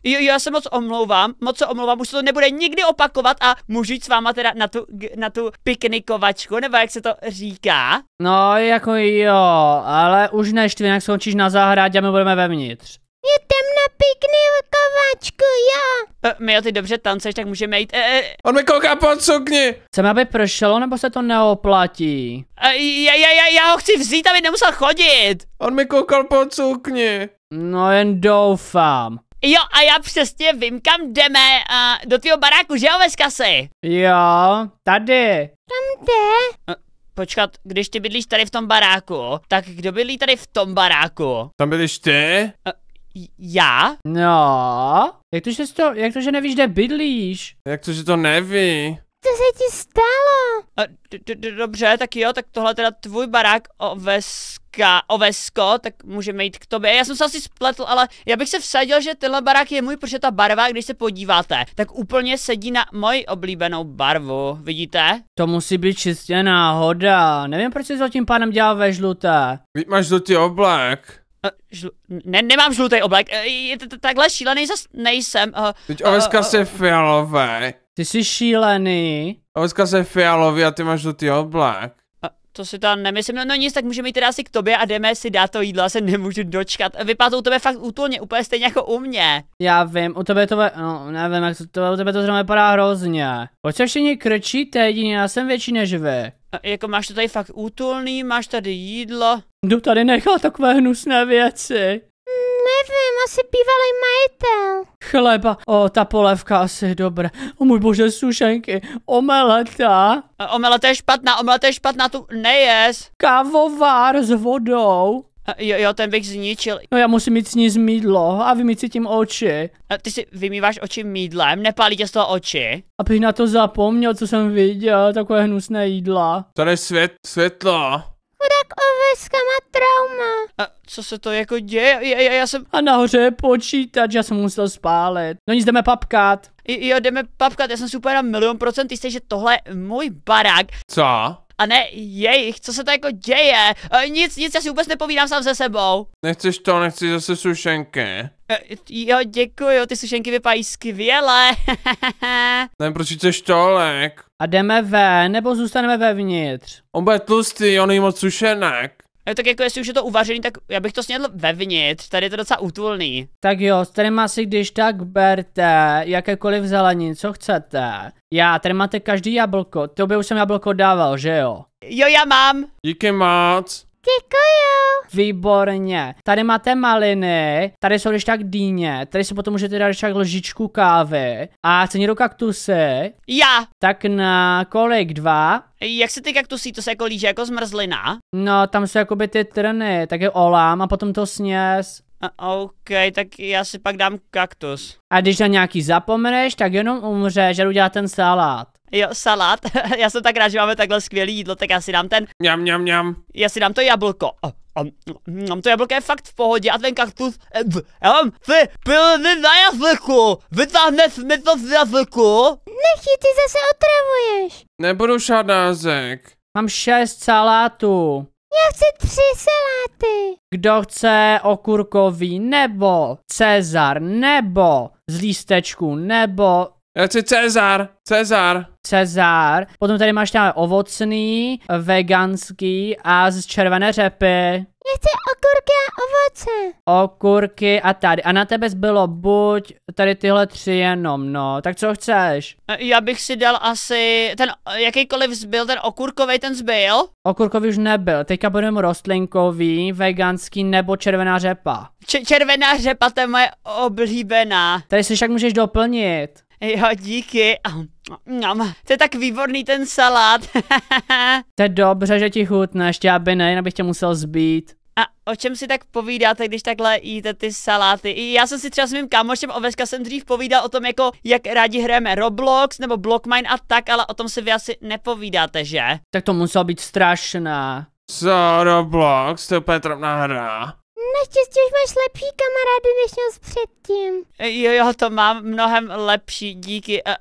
Jo, já se moc omlouvám, moc se omlouvám, už se to nebude nikdy opakovat a můžu jít s váma teda na tu, na tu piknikovačku, nebo jak se to říká? No, jako jo, ale už neštvi, jinak skončíš na zahrádě a my budeme vevnitř. Jdem na piknikovačku, jo. E, jo, ty dobře tanceš, tak můžeme jít. E, e. On mi kouká po cukni. Chceme, aby pršelo, nebo se to neoplatí? E, já, já, já, já ho chci vzít, aby nemusel chodit. On mi koukal po cukni. No jen doufám. Jo, a já přesně vím, kam jdeme. Uh, do tvého baráku, že jo, skase? Jo, tady. Tam jde? Počkat, když ty bydlíš tady v tom baráku, tak kdo bydlí tady v tom baráku? Tam bydlíš ty? Uh, já? No, jak to, že to, jak to, že nevíš, kde bydlíš? Jak to, že to neví? Co se ti stalo? A, d- d- dobře, tak jo, tak tohle teda tvůj barák oveska, ovesko, tak můžeme jít k tobě. Já jsem se asi spletl, ale já bych se vsadil, že tenhle barák je můj, protože ta barva, když se podíváte, tak úplně sedí na moji oblíbenou barvu, vidíte? To musí být čistě náhoda, nevím, proč jsi za tím pánem dělal ve žluté. Vy máš žlutý oblek. žlu... Ne, nemám žlutý oblek, e, to takhle šílený zase nejsem. E, Teď oveska e, se fialové. Ty jsi šílený. A Oskar se fialový a ty máš žlutý oblak. A to si tam nemyslím, no, no nic, tak můžeme jít teda asi k tobě a jdeme si dát to jídlo, já se nemůžu dočkat. Vypadá to u tebe fakt útulně, úplně stejně jako u mě. Já vím, u tebe to, no nevím, jak to, to, u tebe to zrovna vypadá hrozně. Proč se všichni krčíte, jedině já jsem větší než vy. A jako máš to tady fakt útulný, máš tady jídlo. Jdu tady nechal takové hnusné věci nevím, asi bývalý majitel. Chleba, o, ta polévka asi je dobrá. O můj bože, sušenky, omeleta. E, omeleta je špatná, omeleta je špatná, tu nejes. Kávovár s vodou. E, jo, jo, ten bych zničil. No já musím jít sníz mídlo a vymít si tím oči. A e, ty si vymýváš oči mídlem, nepálí tě z toho oči? Abych na to zapomněl, co jsem viděl, takové hnusné jídla. Tady je svět, světlo. Chudák oveska má trauma. A co se to jako děje? Já, já, já jsem... A nahoře je počítač, já jsem musel spálet. No nic, jdeme papkat. Jo, jdeme papkat, já jsem super na milion procent jistý, že tohle je můj barák. Co? a ne jejich, co se to jako děje? E, nic, nic, já si vůbec nepovídám sám se sebou. Nechceš to, nechci zase sušenky. E, jo, děkuju, ty sušenky vypadají skvěle. [LAUGHS] ne, proč chceš tolik? A jdeme ven, nebo zůstaneme vevnitř? On bude tlustý, on jí moc sušenek. Jo, no, tak jako jestli už je to uvařený, tak já bych to snědl vevnitř, tady je to docela útulný. Tak jo, tady má si když tak berte jakékoliv zelení, co chcete. Já, tady máte každý jablko, to by už jsem jablko dával, že jo? Jo, já mám. Díky moc. Děkuju. Výborně. Tady máte maliny, tady jsou když tak dýně, tady si potom můžete dát ještě tak lžičku kávy. A chce někdo kaktusy? Já. Tak na kolik? Dva? Jak se ty kaktusy, to se jako líže jako zmrzlina? No, tam jsou jakoby ty trny, tak je olám a potom to sněz. A, OK, tak já si pak dám kaktus. A když na nějaký zapomeneš, tak jenom umřeš a udělá ten salát. Jo, salát. [LAUGHS] já jsem tak rád, že máme takhle skvělý jídlo, tak já si dám ten... Mňam, mňam, mňam. Já si dám to jablko. A, mm, to jablko je fakt v pohodě a ten kaktus... E, já mám ty piliny na jazyku. Vytáhneš mi to z jazyku? Nechy, ty zase otravuješ. Nebudu šadázek. Mám šest salátů. Já chci tři saláty. Kdo chce okurkový nebo Cezar nebo z lístečku nebo já chci Cezar, Cezar. Cezar. Potom tady máš tam ovocný, veganský a z červené řepy. Já chci okurky a ovoce. Okurky a tady. A na tebe zbylo buď tady tyhle tři jenom, no. Tak co chceš? E, já bych si dal asi ten jakýkoliv zbyl, ten okurkový ten zbyl. Okurkový už nebyl. Teďka budeme rostlinkový, veganský nebo červená řepa. Č červená řepa, to je moje oblíbená. Tady si však můžeš doplnit. Jo, díky. To je tak výborný ten salát. [LAUGHS] to je dobře, že ti chutná, ještě aby ne, jinak bych tě musel zbít. A o čem si tak povídáte, když takhle jíte ty saláty? I já jsem si třeba s mým kámošem Oveska jsem dřív povídal o tom, jako jak rádi hrajeme Roblox nebo Blockmine a tak, ale o tom si vy asi nepovídáte, že? Tak to muselo být strašná. Co Roblox, to je úplně hra. Naštěstí už máš lepší kamarády než měl předtím. Eh, jo, jo, to mám mnohem lepší, díky. Eh,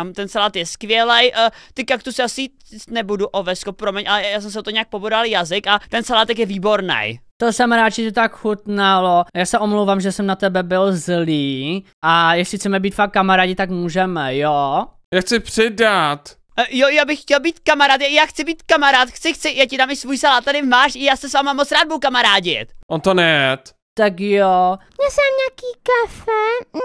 eh, ten salát je skvělý. Ty kaktusy asi nebudu ovesko, promiň, ale já jsem se to nějak pobodal jazyk a ten salátek je výborný. To jsem rád, že to tak chutnalo. Já se omlouvám, že jsem na tebe byl zlý. A jestli chceme být fakt kamarádi, tak můžeme, jo? Já chci přidat. Eh, jo, já bych chtěl být kamarád, já chci být kamarád, chci, chci, já ti dám i svůj salát, tady máš i já se s váma moc rád budu kamarádit. On to net. Tak jo. Já jsem nějaký kafe.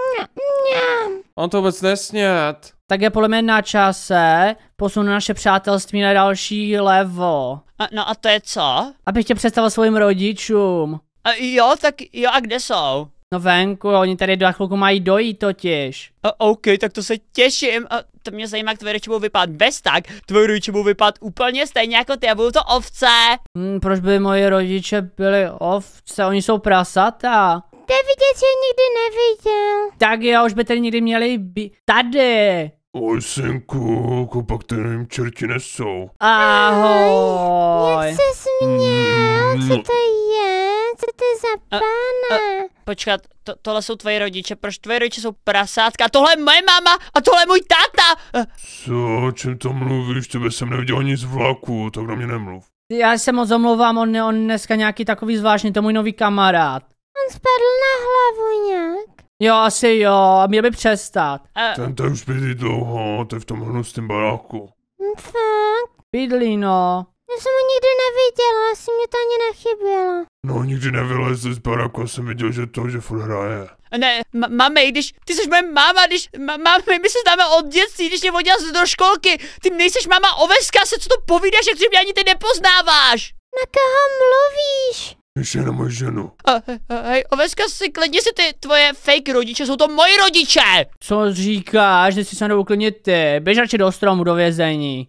mňam. On to vůbec nesnět. Tak je podle mě na čase posunu naše přátelství na další level. A, no a to je co? Abych tě představil svým rodičům. A, eh, jo, tak jo, a kde jsou? No venku, oni tady do chvilku mají dojít totiž. A, OK, tak to se těším. A, to mě zajímá, jak tvoje rodiče budou vypadat bez tak. Tvoje rodiče budou vypadat úplně stejně jako ty a budou to ovce. Hmm, proč by moje rodiče byly ovce? Oni jsou prasata. Davidě tě nikdy neviděl. Tak jo, už by tady nikdy měli být. Tady. Oj, synku, kupak ty nevím, čertí nesou. Ahoj. Ahoj. jak se směl, co to je? je za pána? A, a, počkat, to, tohle jsou tvoje rodiče, proč tvoje rodiče jsou prasátka? A tohle je moje máma a tohle je můj táta! Co, o čem to mluvíš? Tebe jsem neviděl ani z vlaku, tak na mě nemluv. Já se moc omlouvám, on, on dneska nějaký takový zvláštní, to můj nový kamarád. On spadl na hlavu nějak. Jo, asi jo, a měl by přestat. A... Ten tady už bydlí dlouho, to je v tom hnusném baráku. Fakt? Bydlí no. Já jsem ho nikdy neviděla, asi mě to ani nechybělo. No, nikdy nevylezl z baráku, jsem viděl, že to, že furt hraje. Ne, ma- mami, když ty jsi moje máma, když ma- mami, my se známe od dětství, když mě vodila do školky, ty nejseš máma oveska, se co to povídáš, jak mě ani ty nepoznáváš. Na koho mluvíš? Ještě na moji ženu. hej, oveska si klidně si ty tvoje fake rodiče, jsou to moji rodiče! Co říkáš, že si se mnou klidně ty, běž radši do stromu do vězení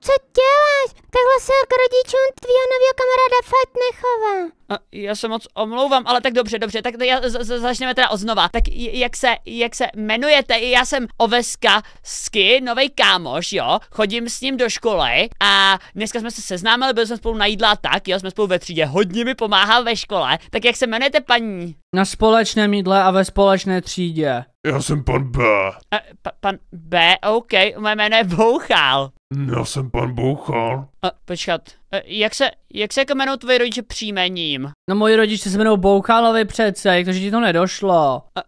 co děláš? Takhle se k rodičům tvýho nového kamaráda fakt nechová. A já se moc omlouvám, ale tak dobře, dobře, tak já, z, začneme teda odznova. Tak jak se, jak se jmenujete? Já jsem Oveska Sky, novej kámoš, jo? Chodím s ním do školy a dneska jsme se seznámili, byli jsme spolu na jídla tak, jo? Jsme spolu ve třídě, hodně mi pomáhal ve škole. Tak jak se jmenujete paní? Na společném jídle a ve společné třídě. Já jsem pan B. A, e, pa, pan B, OK, moje jméno je Bouchal. Já jsem pan Bouchal. A, počkat, a, e, jak se, jak se jako jmenují tvoji rodiče příjmením? No moji rodiče se jmenou Bouchalovi přece, jak to, že ti to nedošlo? A,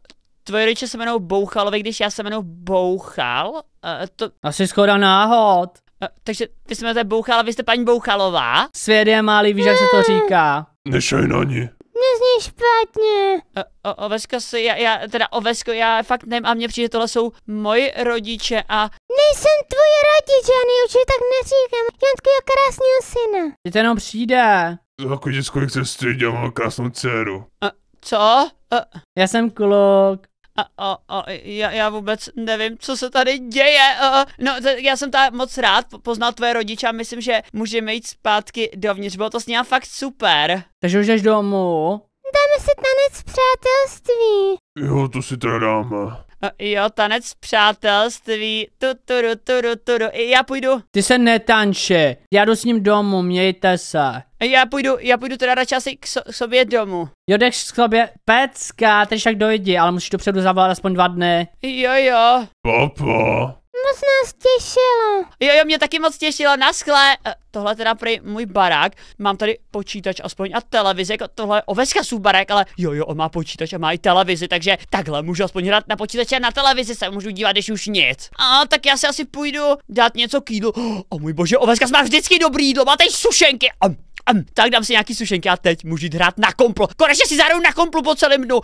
tvoji rodiče se jmenou Bouchalovi, když já se jmenuji Bouchal? A, e, to... Asi skoro náhod. A, e, takže ty se jmenujete Bouchal a vy jste paní Bouchalová? Svět je malý, víš, jak se to říká. Nešej na ní. Mě zní špatně. O, e, o, ovesko si, já, já, teda ovesko, já fakt nevím a mně přijde, tohle jsou moji rodiče a... Nejsem tvoje rodiče, já už tak neříkám. mám je krásného syna. Ty to jenom přijde. Jako děcko, jak se stydí, mám krásnou dceru. A, e, co? A... E, já jsem kluk. A, a, a, já, já vůbec nevím, co se tady děje. A, no, t- já jsem tady moc rád poznal tvoje rodiče a myslím, že můžeme jít zpátky dovnitř. Bylo to s ním fakt super. Takže už jdeš domů. Dáme si tanec přátelství. Jo, to si teda dáme. Jo, tanec přátelství, tu, tu, tu, tu, tu, tu, já půjdu. Ty se netanče, já jdu s ním domů, mějte se. Já půjdu, já půjdu teda radši asi k, so, k sobě domů. Jo, jdeš k sobě, pecka, teď však dojdi, ale musíš dopředu zavolat aspoň dva dny. Jo, jo. Popo. Moc nás těšilo. Jo, jo, mě taky moc těšilo, naschle. Eh, tohle teda prej můj barák, mám tady počítač aspoň a televizi, jako tohle je oveska oveskasů barák, ale jo, jo, on má počítač a má i televizi, takže takhle můžu aspoň hrát na počítače a na televizi se můžu dívat, když už nic. A tak já si asi půjdu dát něco k jídlu. [GASPS] O oh, můj bože, oveska má vždycky dobrý jídlo, má tady sušenky. Am, Um, tak dám si nějaký sušenky a teď můžu jít hrát na komplo. Konečně si zahraju na komplu po celém dnu.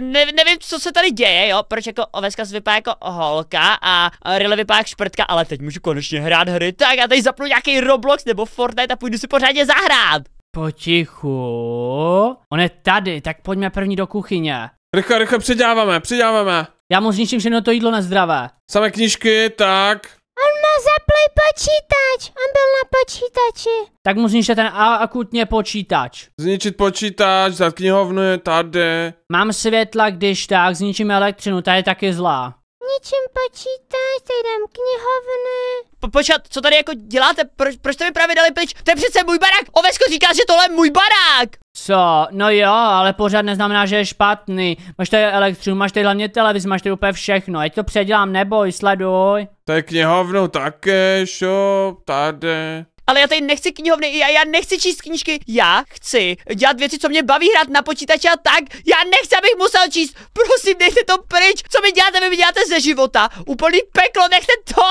Ne, nevím, co se tady děje, jo, proč jako oveska vypadá jako holka a Rile vypadá jako šprtka, ale teď můžu konečně hrát hry. Tak já tady zapnu nějaký Roblox nebo Fortnite a půjdu si pořádně zahrát. Potichu. On je tady, tak pojďme první do kuchyně. Rychle, rychle přidáváme, přidáváme. Já mu zničím všechno to jídlo na zdravé. Samé knížky, tak. On má zaplej počítač, on byl na počítači. Tak mu zničte ten a akutně počítač. Zničit počítač, za knihovnu je tady. Mám světla, když tak, zničím elektřinu, ta je taky zlá. Ničím počítač, tady dám knihovny po, počkat, co tady jako děláte? Proč, proč jste mi právě dali pryč? To je přece můj barák! Ovesko říká, že tohle je můj barák! Co? No jo, ale pořád neznamená, že je špatný. Máš tady elektřinu, máš tady hlavně televizi, máš tady úplně všechno. Ať to předělám, neboj, sleduj. To je knihovnu také, šo, tady. Ale já tady nechci knihovny, já, já nechci číst knížky, já chci dělat věci, co mě baví hrát na počítače a tak. Já nechci, abych musel číst. Prosím, nechte to pryč. Co mi děláte, vy mi děláte ze života. Úplný peklo, nechte to!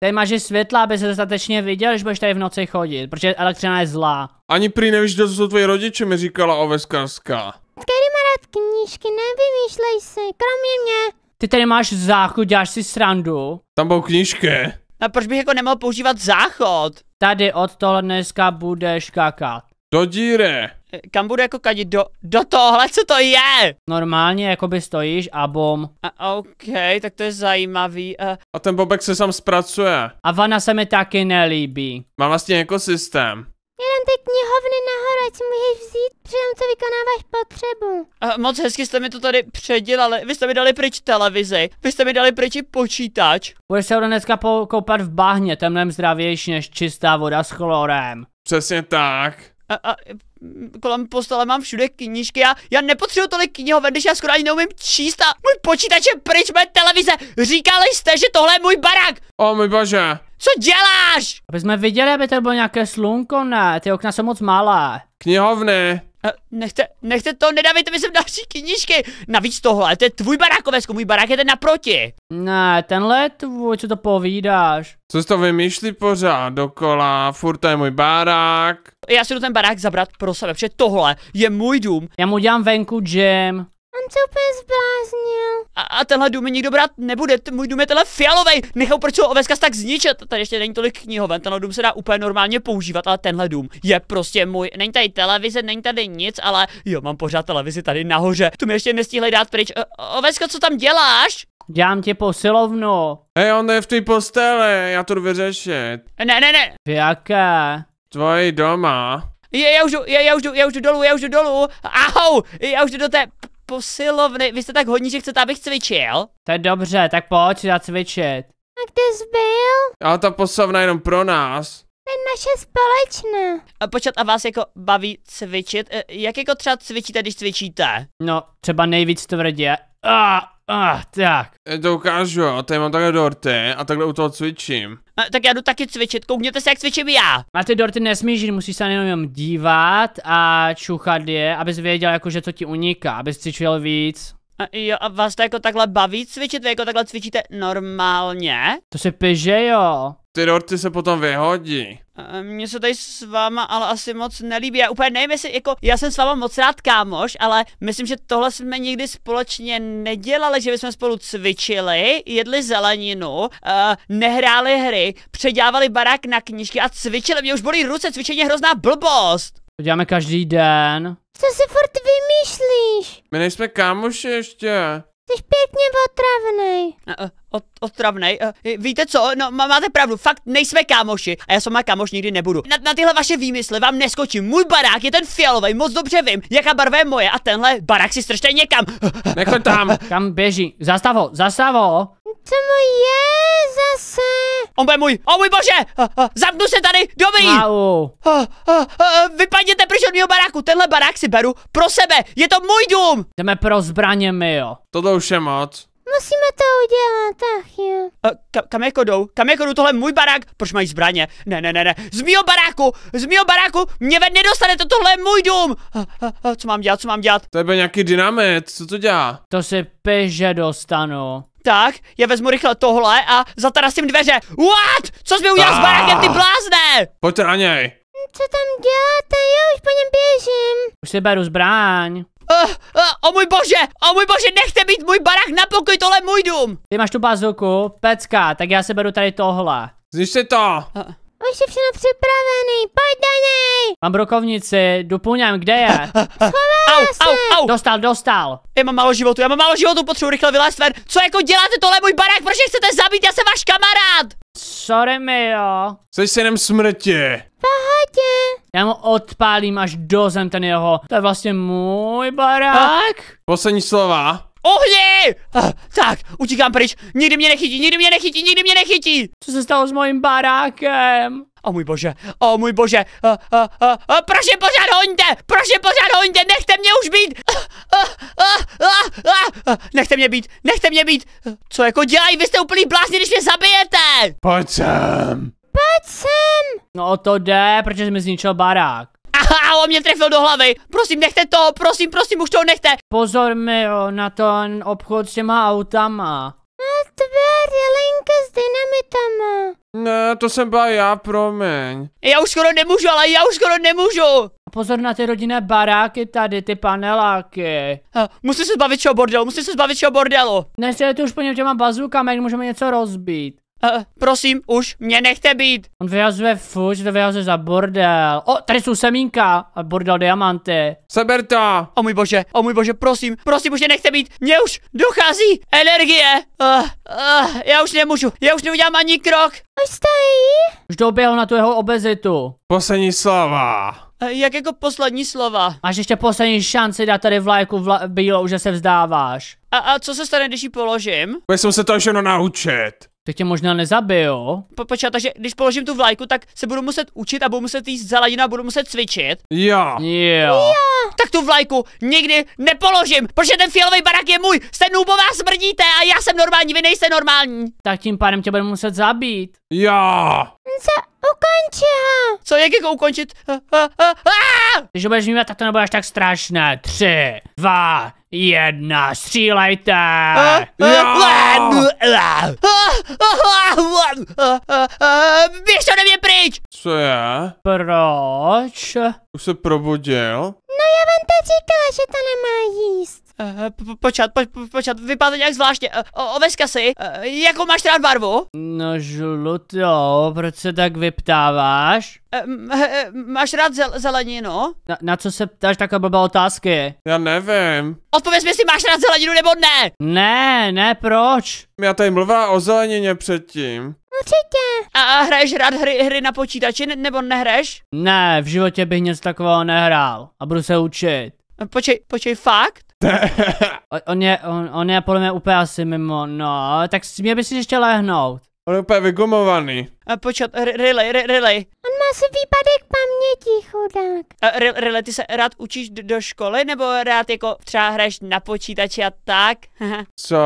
Tady máš světla, aby se dostatečně viděl, že budeš tady v noci chodit, protože elektřina je zlá. Ani prý nevíš, co jsou tvoji rodiče, mi říkala Oveskarská. Který má rád knížky, nevymýšlej si, kromě mě. Ty tady máš záchod, děláš si srandu. Tam byl knížky. A proč bych jako nemohl používat záchod? Tady od toho dneska budeš kakat. Do díry. Eh, kam bude jako kadit? Do, do tohle? Co to je? Normálně jako by stojíš a bom. A, OK, tak to je zajímavý. A... Eh. a ten bobek se sám zpracuje. A vana se mi taky nelíbí. Má vlastně ekosystém. Jako Jenom ty knihovny nahoru, ať můžeš vzít, tom, co vykonáváš potřebu. A moc hezky jste mi to tady předělali. Vy jste mi dali pryč televizi, vy jste mi dali pryč počítač. Budeš se dneska koupat v bahně, temném zdravější než čistá voda s chlorem. Přesně tak. A, a kolem postele mám všude knížky, já, já nepotřebuji tolik knihoven, když já skoro ani neumím číst a můj počítač je pryč, moje televize, říkali jste, že tohle je můj barák. O můj bože. Co děláš? Aby jsme viděli, aby to bylo nějaké slunko, ne, ty okna jsou moc malá. Knihovny. Nechte, nechte to, nedávejte mi sem další knížky. Navíc tohle, to je tvůj barák, Ovesku, můj barák je ten naproti. Ne, tenhle je tvůj, co to povídáš? Co jsi to vymýšlí pořád dokola, furt to je můj barák. Já si jdu ten barák zabrat pro sebe, protože tohle je můj dům. Já mu dělám venku gym. On se úplně zbláznil. A, a tenhle dům mi nikdo brát nebude, T můj dům je tenhle fialový. nechal proč ho Oveska tak zničit. Tady ještě není tolik knihoven, tenhle dům se dá úplně normálně používat, ale tenhle dům je prostě můj. Není tady televize, není tady nic, ale jo, mám pořád televizi tady nahoře. Tu mi ještě nestihli dát pryč. O, oveska, co tam děláš? Dělám ti posilovnu. Hej, on je v té posteli, já to jdu vyřešit. Ne, ne, ne. V jaké? Tvoji doma. Je, já už jdu, já, já už jdu, já už jdu dolů, já už jdu dolů. Au, já už jdu do té posilovny. Vy jste tak hodní, že chcete, abych cvičil? To je dobře, tak pojď zacvičit. A kde jsi byl? A ta posilovna jenom pro nás. To je naše společná. A počat a vás jako baví cvičit? E, jak jako třeba cvičíte, když cvičíte? No, třeba nejvíc tvrdě. A, Ah, tak. Já to ukážu, A tady mám takhle dorty a takhle u toho cvičím. A, tak já jdu taky cvičit, koukněte se, jak cvičím já. A ty dorty nesmíš jít, musíš se jenom dívat a čuchat je, abys věděl, že to ti uniká, abys cvičil víc. A jo, a vás to jako takhle baví cvičit? Vy jako takhle cvičíte normálně? To se piže, jo. Ty dorty se potom vyhodí. Mně se tady s váma ale asi moc nelíbí. Já úplně nevím, jestli jako, já jsem s váma moc rád kámoš, ale myslím, že tohle jsme nikdy společně nedělali, že bychom spolu cvičili, jedli zeleninu, uh, nehráli hry, předělávali barák na knížky a cvičili. Mě už bolí ruce, cvičení je hrozná blbost. To děláme každý den. Co si furt vymýšlíš? My nejsme kámoši ještě jsi pěkně otravnej. Uh, otravnej? Eh, víte co? No, máte pravdu, fakt nejsme kámoši. A já s váma kámoš nikdy nebudu. Na, na tyhle vaše výmysly vám neskočím. Můj barák je ten fialový, moc dobře vím, jaká barva je moje. A tenhle barák si strčte někam. Nechoď tam. [LAUGHS] Kam běží? Zastav ho, zastav ho. Co mu je zase? On bude můj, o můj bože, a, se tady, dobrý. Wow. A, vypadněte pryč od mého baráku, tenhle barák si beru pro sebe, je to můj dům. Jdeme pro zbraně, jo. Toto už je moc. Musíme to udělat, ach jo. A, ka, kam jako jdou? Kam jako jdou? Tohle můj barák. Proč mají zbraně? Ne, ne, ne, ne. Z mýho baráku, z mýho baráku, mě ven to tohle můj dům. A, a, a, co mám dělat, co mám dělat? To je nějaký dynamit, co to dělá? To si piže dostanu. Tak, já vezmu rychle tohle a zatarasím dveře. What? Co jsi mi udělal s ah. barákem, ty blázne? Pojď na něj. Co tam děláte? Já už po něm běžím. Už si beru zbraň. Uh, uh, o můj bože, o můj bože, nechte být můj barák na pokoj, tohle je můj dům. Ty máš tu bazuku, pecka, tak já si beru tady tohle. Zničte to. Uh. Už je všechno připravený, pojď do něj! Mám brokovnici, doplňám, kde je? [LAUGHS] au, Au, au. Dostal, dostal! Já mám málo životu, já mám málo životu, potřebuji rychle vylézt ven! Co jako děláte tohle můj barák, proč je chcete zabít, já jsem váš kamarád! Sorry mi jo. Jsi se jenom smrti. Pohodě. Já mu odpálím až do zem ten jeho. To je vlastně můj barák. Poslední slova. Ohni! Ah, tak, utíkám pryč. Nikdy mě nechytí, nikdy mě nechytí, nikdy mě nechytí! Co se stalo s mojím barákem? O oh, můj bože, o oh, můj bože. Uh, uh, uh, proč prosím pořád hoňte, je pořád hoňte, nechte mě už být. Uh, uh, uh, uh, uh, nechte mě být, nechte mě být. Co jako dělají, vy jste úplný blázni, když mě zabijete. Pojď sem. Pojď sem. No to jde, protože jsme mi zničil barák. Aha, on mě trefil do hlavy. Prosím, nechte to, prosím, prosím, už to nechte. Pozor, jo, na ten obchod s těma autama. A tvé linka s dynamitama. Ne, to jsem byla já, promiň. Já už skoro nemůžu, ale já už skoro nemůžu. Pozor na ty rodinné baráky tady, ty paneláky. Musíš eh, musím se zbavit čeho bordelu, musím se zbavit čeho bordelu. je tu už po něm těma jak můžeme něco rozbít. Uh, prosím, už mě nechte být. On vyhazuje fuč, to vyhazuje za bordel. O, tady jsou semínka a bordel diamanty. Seber to. O můj bože, o můj bože, prosím, prosím, už mě nechte být. Mně už dochází energie. Uh, uh, já už nemůžu, já už neudělám ani krok. Už stojí. Už doběhl na tu jeho obezitu. Poslední slova. Jak jako poslední slova? Máš ještě poslední šanci dát tady vlajku vla bílou, že se vzdáváš. A, a co se stane, když ji položím? Musím se to všechno naučit. Tak tě možná nezabijou. Po, počkej, takže když položím tu vlajku, tak se budu muset učit a budu muset jíst ladinu a budu muset cvičit. Jo. Jo. Tak tu vlajku nikdy nepoložím, protože ten fialový barák je můj, jste noobová smrdíte a já jsem normální, vy nejste normální. Tak tím pádem tě budu muset zabít. Jo. Co? Ukončil. Co, jak jako ukončit? A, a, a, a! Když budeš mít, tak to nebude až tak strašné. Tři, dva, Jedna, střílejte! Běž to nevě pryč! Co je? Proč? Už se probudil? No já vám teď říkala, že to nemá jíst. Eh, počát počát vypadá nějak zvláštně. Eh, oveska si, eh, jakou máš rád barvu? No žlutou, proč se tak vyptáváš? máš rád zeleninu? Na, co se ptáš takové blbá otázky? Já nevím. Odpověz mi, jestli máš rád zeleninu nebo ne! Ne, ne, proč? Já tady mluvila o zelenině předtím. Určitě. A hraješ rád hry, hry na počítači nebo nehraješ? Ne, v životě bych nic takového nehrál a budu se učit. Počkej, počkej, fakt? [LAUGHS] on, je, on, on je podle mě úplně asi mimo, no, tak mě by si ještě lehnout. On je úplně vygumovaný. A počkat, Riley, Riley. On má si výpadek paměti, chudák. A Riley, ty se rád učíš do školy, nebo rád jako třeba hraješ na počítači a tak? [LAUGHS] co?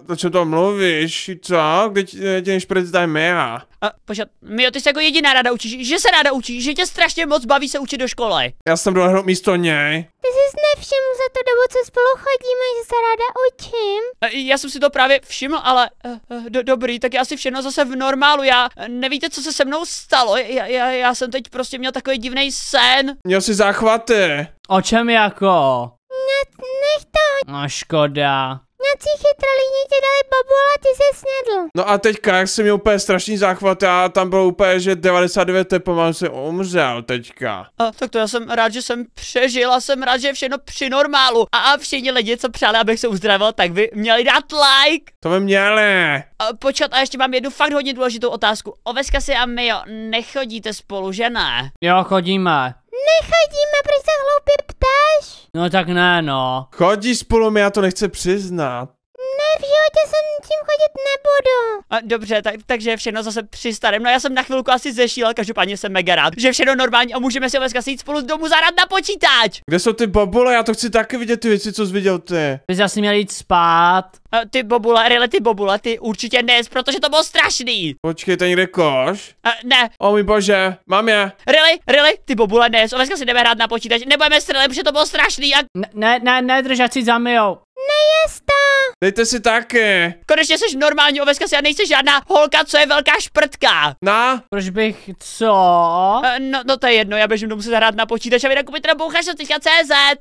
Uh, to co to mluvíš? Co? Kde tě než představím já? A počat, Mio, ty se jako jediná ráda učíš, že se ráda učíš, že tě strašně moc baví se učit do školy. Já jsem dolehl místo něj. Ty jsi nevšiml za to dobu, co spolu chodíme, že se ráda učím. E, já jsem si to právě všiml, ale uh, uh, do, dobrý, tak je asi všechno zase v normálu, já nevíte, co se se mnou stalo. Já, já, já jsem teď prostě měl takový divný sen. Měl si záchvaty. O čem jako? Ne, nech to. No škoda nějací chytrolíni ti dali bobu a ty se snědl. No a teďka, jak jsem měl úplně strašný záchvat, já tam bylo úplně, že 99 mám se, umřel teďka. A tak to já jsem rád, že jsem přežil a jsem rád, že je všechno při normálu. A, a všichni lidi, co přáli, abych se uzdravil, tak by měli dát like. To by měli. A, počkat, a ještě mám jednu fakt hodně důležitou otázku. Oveska si a jo, nechodíte spolu, že ne? Jo, chodíme. Nechodíme, proč se hloupě No tak ne, no. Chodí spolu, mi já to nechce přiznat v životě jsem tím chodit nebudu. A, dobře, tak, takže všechno zase při starém. No já jsem na chvilku asi zešíl, každopádně jsem mega rád, že všechno normální a můžeme si dneska jít spolu domů zahrát na počítač. Kde jsou ty babule? Já to chci taky vidět ty věci, co jsi viděl ty. Vy jsi asi měl jít spát. A, ty bobule, rele, ty bobule, ty určitě ne, protože to bylo strašný. Počkej, to někde koš? A, ne. O můj bože, mám je. Rele, rele, ty bobule ne, dneska si jdeme hrát na počítač, nebudeme střelit, protože to bylo strašný. A... Ne, ne, ne, držací za mijou. Nejest Dejte si taky. Konečně jsi normální oveska, já nejsi žádná holka, co je velká šprtka. Na? Proč bych, co? Eh, no, no to je jedno, já běžím domů se zahrát na počítač a vy nakupit na bouchaře.cz